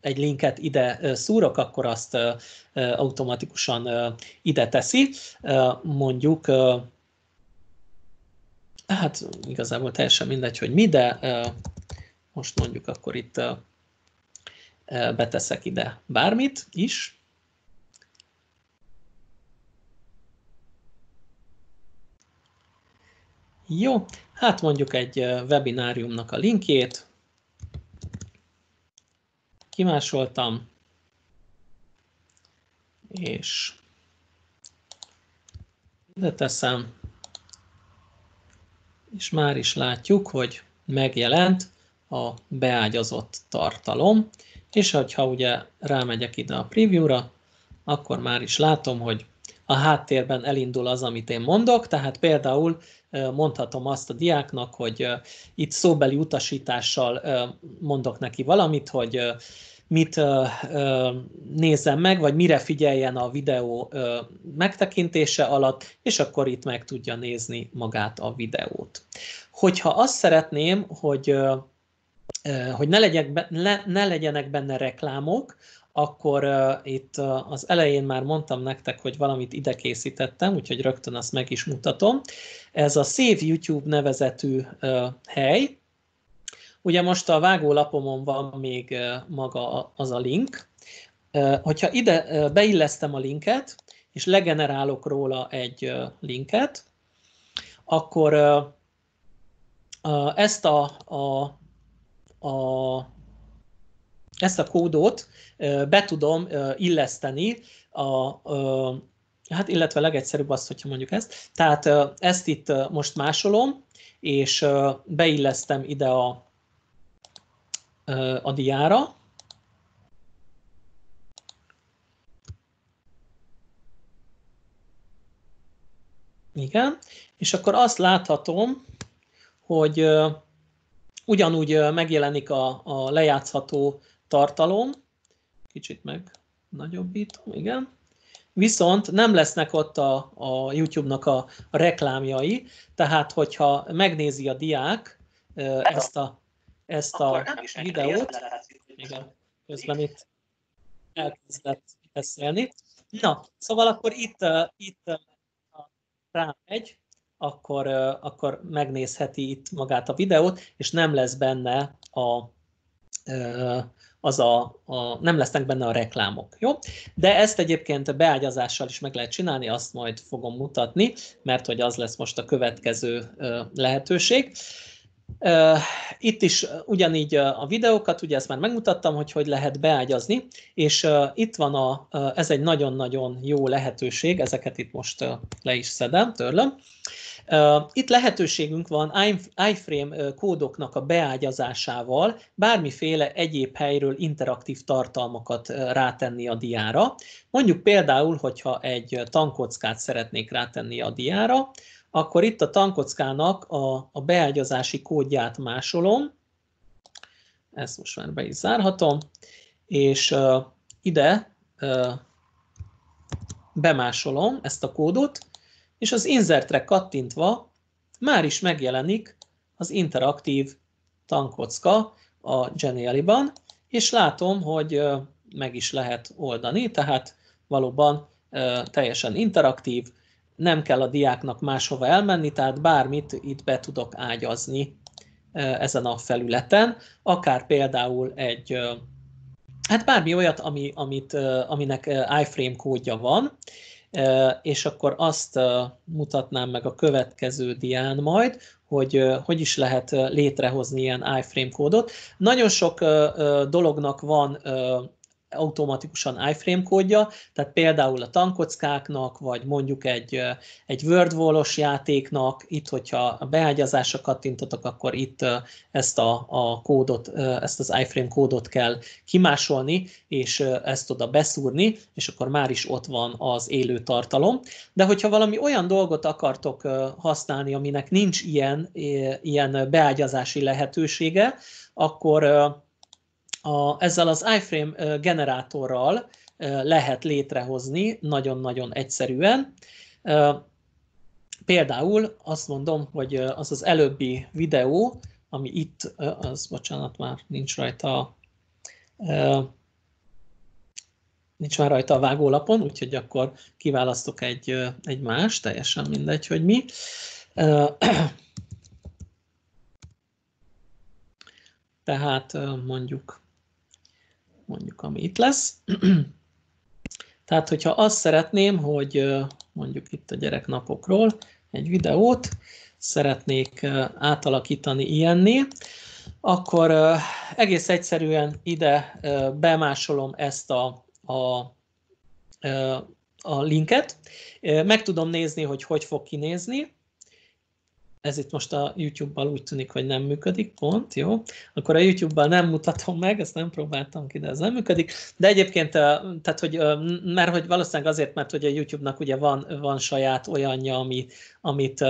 egy linket ide szúrok, akkor azt automatikusan ide teszi. Mondjuk, hát igazából teljesen mindegy, hogy mi, de most mondjuk akkor itt beteszek ide bármit is. Jó, Hát mondjuk egy webináriumnak a linkjét, kimásoltam, és ide teszem, és már is látjuk, hogy megjelent a beágyazott tartalom, és ha ugye rámegyek ide a preview-ra, akkor már is látom, hogy a háttérben elindul az, amit én mondok, tehát például mondhatom azt a diáknak, hogy itt szóbeli utasítással mondok neki valamit, hogy mit nézzen meg, vagy mire figyeljen a videó megtekintése alatt, és akkor itt meg tudja nézni magát a videót. Hogyha azt szeretném, hogy hogy ne, legyek, ne, ne legyenek benne reklámok, akkor uh, itt uh, az elején már mondtam nektek, hogy valamit ide készítettem, úgyhogy rögtön azt meg is mutatom. Ez a Save YouTube nevezetű uh, hely. Ugye most a vágólapomon van még uh, maga az a link. Uh, hogyha ide uh, beillesztem a linket, és legenerálok róla egy uh, linket, akkor uh, ezt a, a, a ezt a kódot be tudom illeszteni a, hát illetve legegyszerűbb az, hogyha mondjuk ezt. Tehát ezt itt most másolom, és beillesztem ide a, a diára. Igen, és akkor azt láthatom, hogy ugyanúgy megjelenik a, a lejátszható tartalom, kicsit meg nagyobbítom, igen, viszont nem lesznek ott a, a YouTube-nak a, a reklámjai, tehát hogyha megnézi a diák ezt a, ezt a videót, igen, közben itt elkezdett beszélni. Na, szóval akkor itt, itt rámegy, akkor, akkor megnézheti itt magát a videót, és nem lesz benne a, az a, a, nem lesznek benne a reklámok. Jó? De ezt egyébként beágyazással is meg lehet csinálni, azt majd fogom mutatni, mert hogy az lesz most a következő lehetőség. Itt is ugyanígy a videókat, ugye ezt már megmutattam, hogy hogy lehet beágyazni, és itt van a, ez egy nagyon-nagyon jó lehetőség, ezeket itt most le is szedem, törlöm. Itt lehetőségünk van iframe kódoknak a beágyazásával bármiféle egyéb helyről interaktív tartalmakat rátenni a diára. Mondjuk például, hogyha egy tankockát szeretnék rátenni a diára, akkor itt a tankockának a, a beágyazási kódját másolom, ezt most már be is zárhatom, és uh, ide uh, bemásolom ezt a kódot, és az insertre kattintva már is megjelenik az interaktív tankocka a Genially-ban, és látom, hogy meg is lehet oldani, tehát valóban teljesen interaktív, nem kell a diáknak máshova elmenni, tehát bármit itt be tudok ágyazni ezen a felületen, akár például egy, hát bármi olyat, ami, amit, aminek iframe kódja van, és akkor azt mutatnám meg a következő dián majd, hogy hogy is lehet létrehozni ilyen iframe kódot. Nagyon sok dolognak van automatikusan iframe kódja, tehát például a tankockáknak, vagy mondjuk egy, egy wordwall-os játéknak, itt, hogyha a beágyazásra kattintotok, akkor itt ezt a, a kódot, ezt az iframe kódot kell kimásolni, és ezt oda beszúrni, és akkor már is ott van az élő tartalom. De hogyha valami olyan dolgot akartok használni, aminek nincs ilyen, ilyen beágyazási lehetősége, akkor a, ezzel az iframe generátorral lehet létrehozni nagyon-nagyon egyszerűen. Például azt mondom, hogy az az előbbi videó, ami itt, az bocsánat, már nincs rajta nincs már rajta a vágólapon, úgyhogy akkor kiválasztok egy, egy más, teljesen mindegy, hogy mi. Tehát mondjuk mondjuk ami itt lesz. Tehát, hogyha azt szeretném, hogy mondjuk itt a gyereknapokról egy videót szeretnék átalakítani ilyenné, akkor egész egyszerűen ide bemásolom ezt a, a, a linket. Meg tudom nézni, hogy hogy fog kinézni, ez itt most a YouTube-bal úgy tűnik, hogy nem működik, pont, jó? Akkor a YouTube-bal nem mutatom meg, ezt nem próbáltam ki, de ez nem működik. De egyébként, tehát, hogy, mert hogy valószínűleg azért, mert hogy a YouTube-nak ugye van, van saját olyanja, ami, amit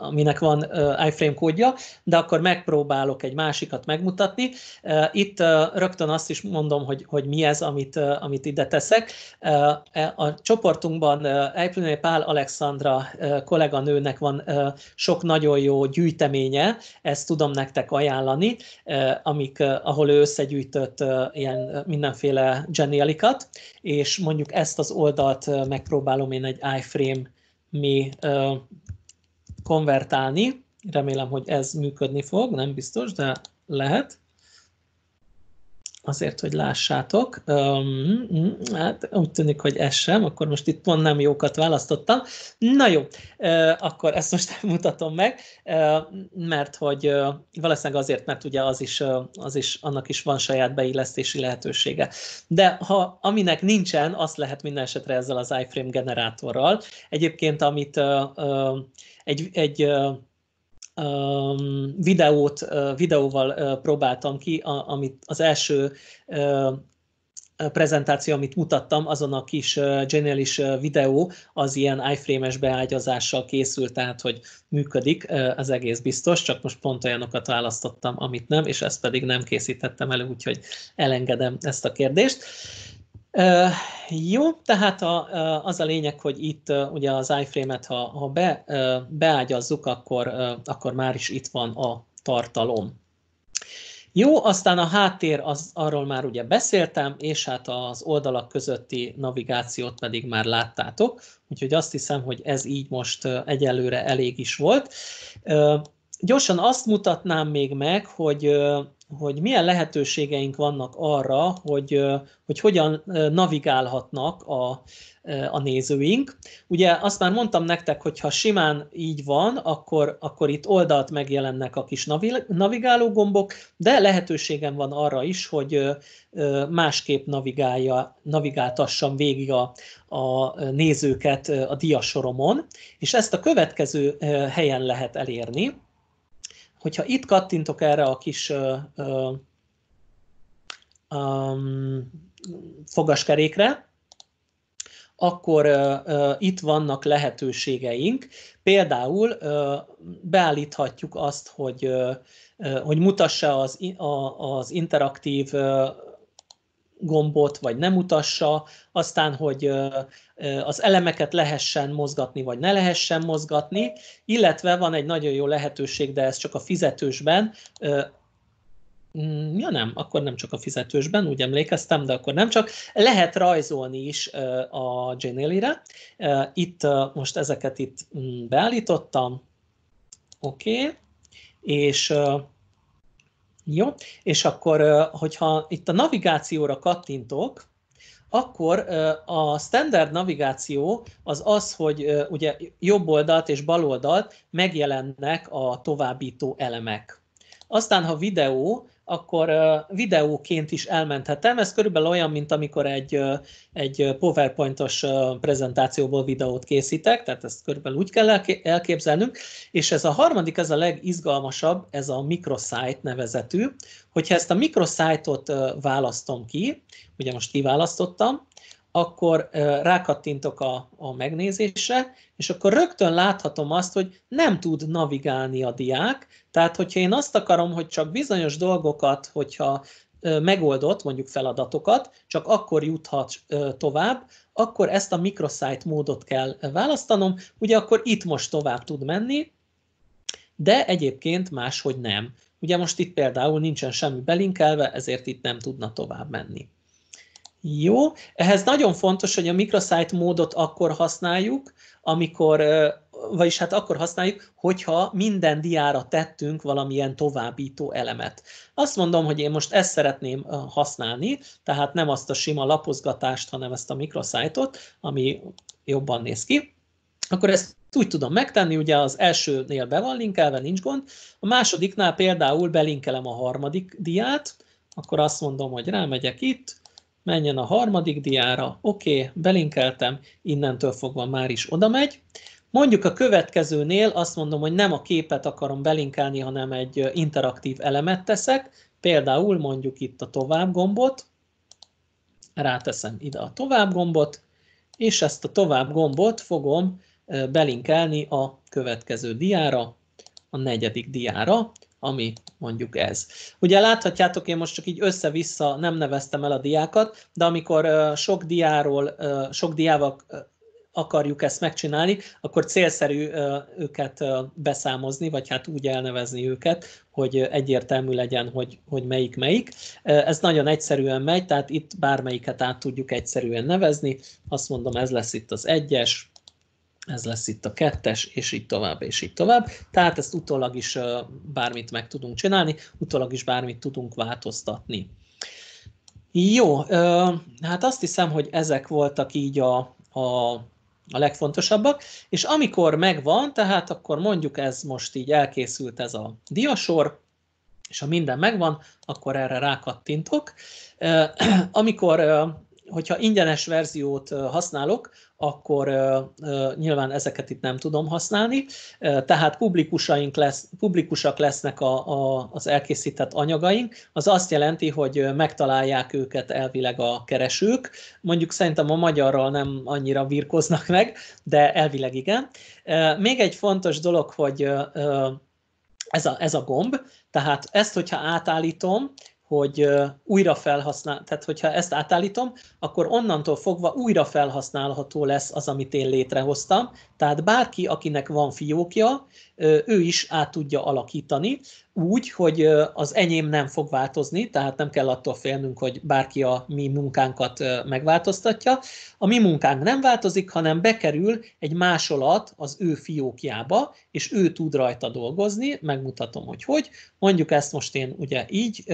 aminek van iframe kódja, de akkor megpróbálok egy másikat megmutatni. Itt rögtön azt is mondom, hogy, hogy mi ez, amit, amit ide teszek. E, a csoportunkban Ejplőné Pál Alexandra kolléganőnek van sok nagyon jó gyűjteménye, ezt tudom nektek ajánlani, amik, ahol ő összegyűjtött ilyen mindenféle genialikat, és mondjuk ezt az oldalt megpróbálom én egy iframe mi konvertálni. Remélem, hogy ez működni fog, nem biztos, de lehet. Azért, hogy lássátok. Um, hát úgy tűnik, hogy ez sem, akkor most itt pont nem jókat választottam. Na jó, akkor ezt most mutatom meg, mert hogy valószínűleg azért, mert ugye az is, az is, annak is van saját beillesztési lehetősége. De ha aminek nincsen, azt lehet minden esetre ezzel az iframe generátorral. Egyébként, amit egy, egy um, videót, uh, videóval uh, próbáltam ki, a, amit az első uh, prezentáció, amit mutattam, azon a kis genialis videó, az ilyen iframe-es beágyazással készült, tehát hogy működik, az egész biztos, csak most pont olyanokat választottam, amit nem, és ezt pedig nem készítettem elő, úgyhogy elengedem ezt a kérdést. Uh, jó, tehát a, az a lényeg, hogy itt ugye az iframe-et, ha, ha be, beágyazzuk, akkor, akkor már is itt van a tartalom. Jó, aztán a háttér, az, arról már ugye beszéltem, és hát az oldalak közötti navigációt pedig már láttátok, úgyhogy azt hiszem, hogy ez így most egyelőre elég is volt gyorsan azt mutatnám még meg, hogy, hogy milyen lehetőségeink vannak arra, hogy, hogy hogyan navigálhatnak a, a nézőink. Ugye azt már mondtam nektek, hogy ha simán így van, akkor, akkor itt oldalt megjelennek a kis navigáló gombok, de lehetőségem van arra is, hogy másképp navigálja, navigáltassam végig a, a nézőket a diasoromon, és ezt a következő helyen lehet elérni hogyha itt kattintok erre a kis ö, ö, ö, fogaskerékre, akkor ö, ö, itt vannak lehetőségeink. Például ö, beállíthatjuk azt, hogy, ö, hogy mutassa az, a, az interaktív ö, gombot, vagy nem mutassa, aztán, hogy az elemeket lehessen mozgatni, vagy ne lehessen mozgatni, illetve van egy nagyon jó lehetőség, de ez csak a fizetősben, mm, Ja nem, akkor nem csak a fizetősben, úgy emlékeztem, de akkor nem csak. Lehet rajzolni is a genelli re Itt most ezeket itt mm, beállítottam. Oké. Okay. És jó, és akkor, hogyha itt a navigációra kattintok, akkor a standard navigáció az az, hogy ugye jobb oldalt és bal oldalt megjelennek a továbbító elemek. Aztán, ha videó, akkor videóként is elmenthetem. Ez körülbelül olyan, mint amikor egy, egy PowerPointos prezentációból videót készítek, tehát ezt körülbelül úgy kell elképzelnünk. És ez a harmadik, ez a legizgalmasabb, ez a microsite nevezetű. Hogyha ezt a microsite-ot választom ki, ugye most kiválasztottam, akkor rákattintok a, a megnézésre, és akkor rögtön láthatom azt, hogy nem tud navigálni a diák, tehát hogyha én azt akarom, hogy csak bizonyos dolgokat, hogyha megoldott mondjuk feladatokat, csak akkor juthat tovább, akkor ezt a microsite módot kell választanom, ugye akkor itt most tovább tud menni, de egyébként máshogy nem. Ugye most itt például nincsen semmi belinkelve, ezért itt nem tudna tovább menni. Jó, ehhez nagyon fontos, hogy a microsite módot akkor használjuk, amikor, vagyis hát akkor használjuk, hogyha minden diára tettünk valamilyen továbbító elemet. Azt mondom, hogy én most ezt szeretném használni, tehát nem azt a sima lapozgatást, hanem ezt a microsite-ot, ami jobban néz ki. Akkor ezt úgy tudom megtenni, ugye az elsőnél be van linkelve, nincs gond. A másodiknál például belinkelem a harmadik diát, akkor azt mondom, hogy rámegyek itt, menjen a harmadik diára, oké, okay, belinkeltem, innentől fogva már is oda megy. Mondjuk a következőnél azt mondom, hogy nem a képet akarom belinkelni, hanem egy interaktív elemet teszek, például mondjuk itt a tovább gombot, ráteszem ide a tovább gombot, és ezt a tovább gombot fogom belinkelni a következő diára, a negyedik diára, ami mondjuk ez. Ugye láthatjátok, én most csak így össze-vissza nem neveztem el a diákat, de amikor sok diáról, sok diával akarjuk ezt megcsinálni, akkor célszerű őket beszámozni, vagy hát úgy elnevezni őket, hogy egyértelmű legyen, hogy, hogy melyik melyik. Ez nagyon egyszerűen megy, tehát itt bármelyiket át tudjuk egyszerűen nevezni. Azt mondom, ez lesz itt az egyes, ez lesz itt a kettes, és így tovább, és így tovább. Tehát ezt utólag is bármit meg tudunk csinálni, utólag is bármit tudunk változtatni. Jó, hát azt hiszem, hogy ezek voltak így a, a, a legfontosabbak, és amikor megvan, tehát akkor mondjuk ez most így elkészült ez a diasor, és ha minden megvan, akkor erre rákattintok. Amikor hogyha ingyenes verziót használok, akkor nyilván ezeket itt nem tudom használni, tehát publikusaink lesz, publikusak lesznek a, a, az elkészített anyagaink, az azt jelenti, hogy megtalálják őket elvileg a keresők, mondjuk szerintem a magyarral nem annyira virkoznak meg, de elvileg igen. Még egy fontos dolog, hogy ez a, ez a gomb, tehát ezt, hogyha átállítom, hogy újra felhasznál, tehát hogyha ezt átállítom, akkor onnantól fogva újra felhasználható lesz az, amit én létrehoztam, tehát bárki, akinek van fiókja, ő is át tudja alakítani, úgy, hogy az enyém nem fog változni, tehát nem kell attól félnünk, hogy bárki a mi munkánkat megváltoztatja. A mi munkánk nem változik, hanem bekerül egy másolat az ő fiókjába, és ő tud rajta dolgozni, megmutatom, hogy hogy. Mondjuk ezt most én ugye így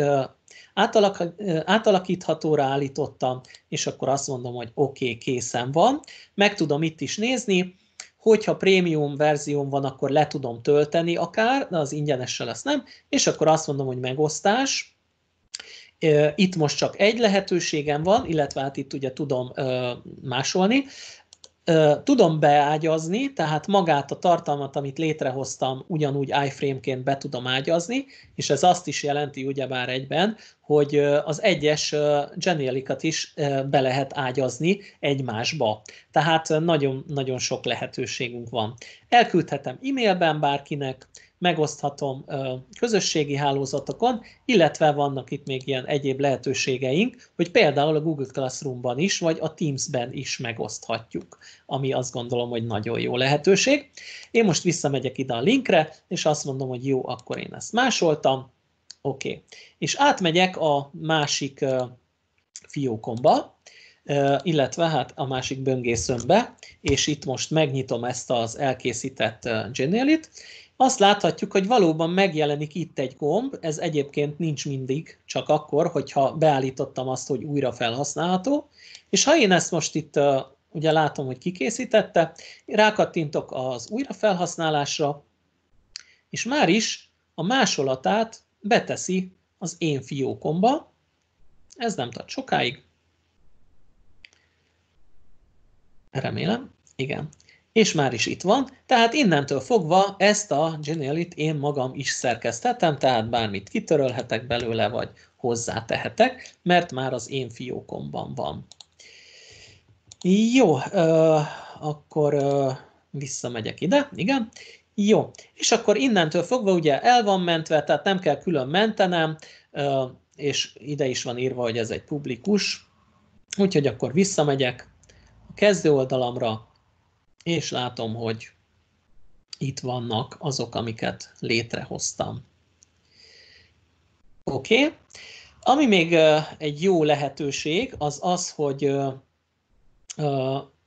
átalak, átalakíthatóra állítottam, és akkor azt mondom, hogy oké, okay, készen van. Meg tudom itt is nézni, hogyha prémium verzióm van, akkor le tudom tölteni akár, de az ingyenessel lesz nem, és akkor azt mondom, hogy megosztás, itt most csak egy lehetőségem van, illetve hát itt ugye tudom másolni, tudom beágyazni, tehát magát a tartalmat, amit létrehoztam, ugyanúgy iframe-ként be tudom ágyazni, és ez azt is jelenti ugyebár egyben, hogy az egyes genialikat is be lehet ágyazni egymásba. Tehát nagyon-nagyon sok lehetőségünk van. Elküldhetem e-mailben bárkinek, megoszthatom közösségi hálózatokon, illetve vannak itt még ilyen egyéb lehetőségeink, hogy például a Google Classroom-ban is, vagy a Teams-ben is megoszthatjuk, ami azt gondolom, hogy nagyon jó lehetőség. Én most visszamegyek ide a linkre, és azt mondom, hogy jó, akkor én ezt másoltam, oké. Okay. És átmegyek a másik fiókomba, illetve hát a másik böngészőmbe, és itt most megnyitom ezt az elkészített genialit, azt láthatjuk, hogy valóban megjelenik itt egy gomb, ez egyébként nincs mindig, csak akkor, hogyha beállítottam azt, hogy újra felhasználható, és ha én ezt most itt ugye látom, hogy kikészítette, rákattintok az újrafelhasználásra, és már is a másolatát beteszi az én fiókomba. Ez nem tart sokáig. Remélem, igen és már is itt van, tehát innentől fogva ezt a Genialit én magam is szerkesztettem, tehát bármit kitörölhetek belőle, vagy hozzátehetek, mert már az én fiókomban van. Jó, ö, akkor ö, visszamegyek ide, igen. Jó, és akkor innentől fogva ugye el van mentve, tehát nem kell külön mentenem, ö, és ide is van írva, hogy ez egy publikus, úgyhogy akkor visszamegyek a kezdő oldalamra, és látom, hogy itt vannak azok, amiket létrehoztam. Oké. Okay. Ami még egy jó lehetőség, az az, hogy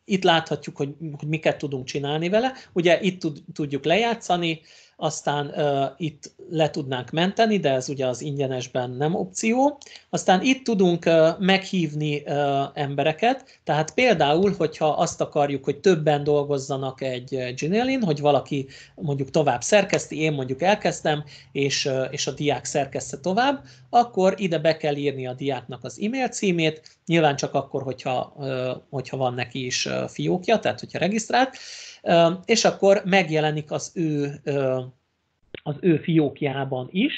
itt láthatjuk, hogy, hogy miket tudunk csinálni vele. Ugye itt tud, tudjuk lejátszani, aztán uh, itt le tudnánk menteni, de ez ugye az ingyenesben nem opció. Aztán itt tudunk uh, meghívni uh, embereket, tehát például, hogyha azt akarjuk, hogy többen dolgozzanak egy Gmailin, hogy valaki mondjuk tovább szerkeszti, én mondjuk elkezdtem, és, uh, és a diák szerkeszte tovább, akkor ide be kell írni a diáknak az e-mail címét, nyilván csak akkor, hogyha, uh, hogyha van neki is fiókja, tehát hogyha regisztrált, és akkor megjelenik az ő, az ő fiókjában is.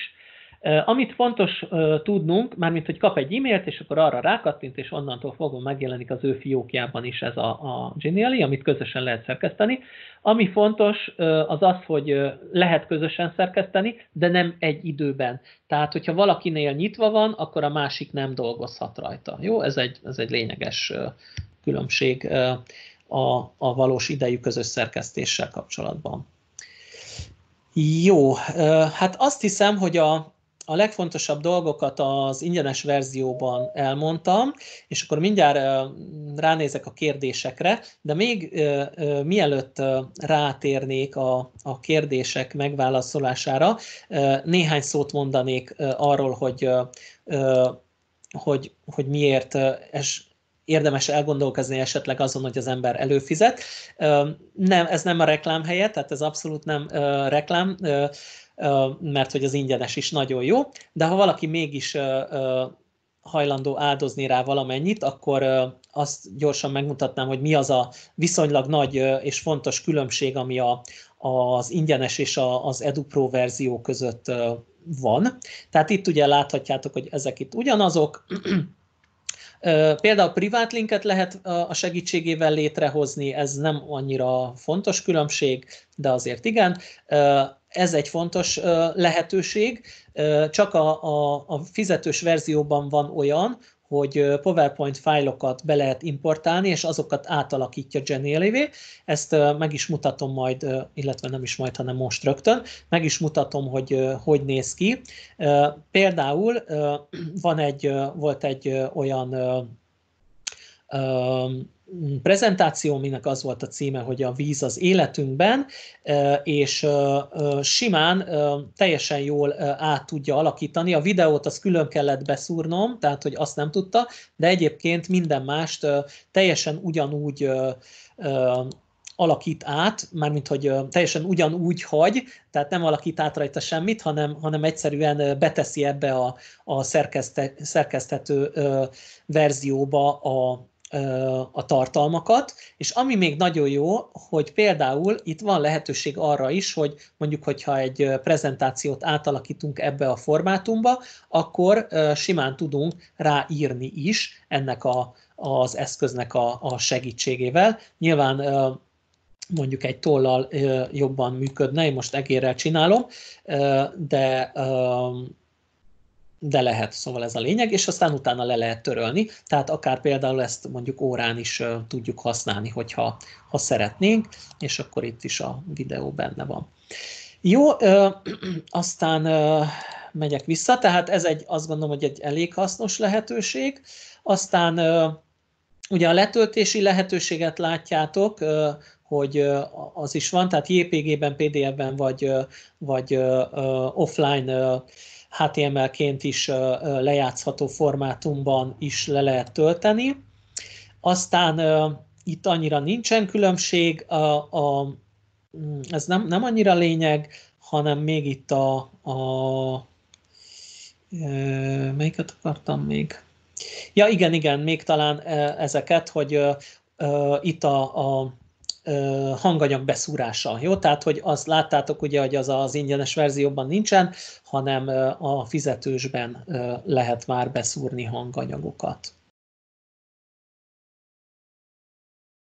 Amit fontos tudnunk, mármint, hogy kap egy e-mailt, és akkor arra rákattint, és onnantól fogva megjelenik az ő fiókjában is ez a, a Geniali, amit közösen lehet szerkeszteni. Ami fontos, az az, hogy lehet közösen szerkeszteni, de nem egy időben. Tehát, hogyha valakinél nyitva van, akkor a másik nem dolgozhat rajta. Jó, ez egy, ez egy lényeges különbség a, a valós idejű közös szerkesztéssel kapcsolatban. Jó, hát azt hiszem, hogy a, a legfontosabb dolgokat az ingyenes verzióban elmondtam, és akkor mindjárt ránézek a kérdésekre, de még mielőtt rátérnék a, a kérdések megválaszolására, néhány szót mondanék arról, hogy hogy, hogy miért es, érdemes elgondolkozni esetleg azon, hogy az ember előfizet. Nem, ez nem a reklám helye, tehát ez abszolút nem reklám, mert hogy az ingyenes is nagyon jó, de ha valaki mégis hajlandó áldozni rá valamennyit, akkor azt gyorsan megmutatnám, hogy mi az a viszonylag nagy és fontos különbség, ami a, az ingyenes és a, az EduPro verzió között van. Tehát itt ugye láthatjátok, hogy ezek itt ugyanazok, Például privát linket lehet a segítségével létrehozni, ez nem annyira fontos különbség, de azért igen. Ez egy fontos lehetőség, csak a, a, a fizetős verzióban van olyan, hogy PowerPoint fájlokat be lehet importálni, és azokat átalakítja Genialivé. Ezt meg is mutatom majd, illetve nem is majd, hanem most rögtön, meg is mutatom, hogy hogy néz ki. Például van egy, volt egy olyan prezentáció, minek az volt a címe, hogy a víz az életünkben, és simán teljesen jól át tudja alakítani. A videót az külön kellett beszúrnom, tehát hogy azt nem tudta, de egyébként minden mást teljesen ugyanúgy alakít át, mármint hogy teljesen ugyanúgy hagy, tehát nem alakít át rajta semmit, hanem, hanem egyszerűen beteszi ebbe a, a szerkesztető verzióba a, a tartalmakat, és ami még nagyon jó, hogy például itt van lehetőség arra is, hogy mondjuk, hogyha egy prezentációt átalakítunk ebbe a formátumba, akkor simán tudunk ráírni is ennek a, az eszköznek a, a segítségével. Nyilván mondjuk egy tollal jobban működne, én most egérrel csinálom, de de lehet, szóval ez a lényeg, és aztán utána le lehet törölni, tehát akár például ezt mondjuk órán is tudjuk használni, hogyha ha szeretnénk, és akkor itt is a videó benne van. Jó, ö, aztán ö, megyek vissza, tehát ez egy, azt gondolom, hogy egy elég hasznos lehetőség. Aztán ö, ugye a letöltési lehetőséget látjátok, ö, hogy az is van, tehát JPG-ben, PDF-ben vagy, vagy ö, offline ö, HTML-ként is lejátszható formátumban is le lehet tölteni. Aztán itt annyira nincsen különbség, a, a, mm, ez nem, nem annyira lényeg, hanem még itt a, a melyiket akartam még? Ja, igen, igen, még talán ezeket, hogy itt a, a hanganyag beszúrása. Jó, tehát, hogy azt láttátok ugye, hogy az az ingyenes verzióban nincsen, hanem a fizetősben lehet már beszúrni hanganyagokat.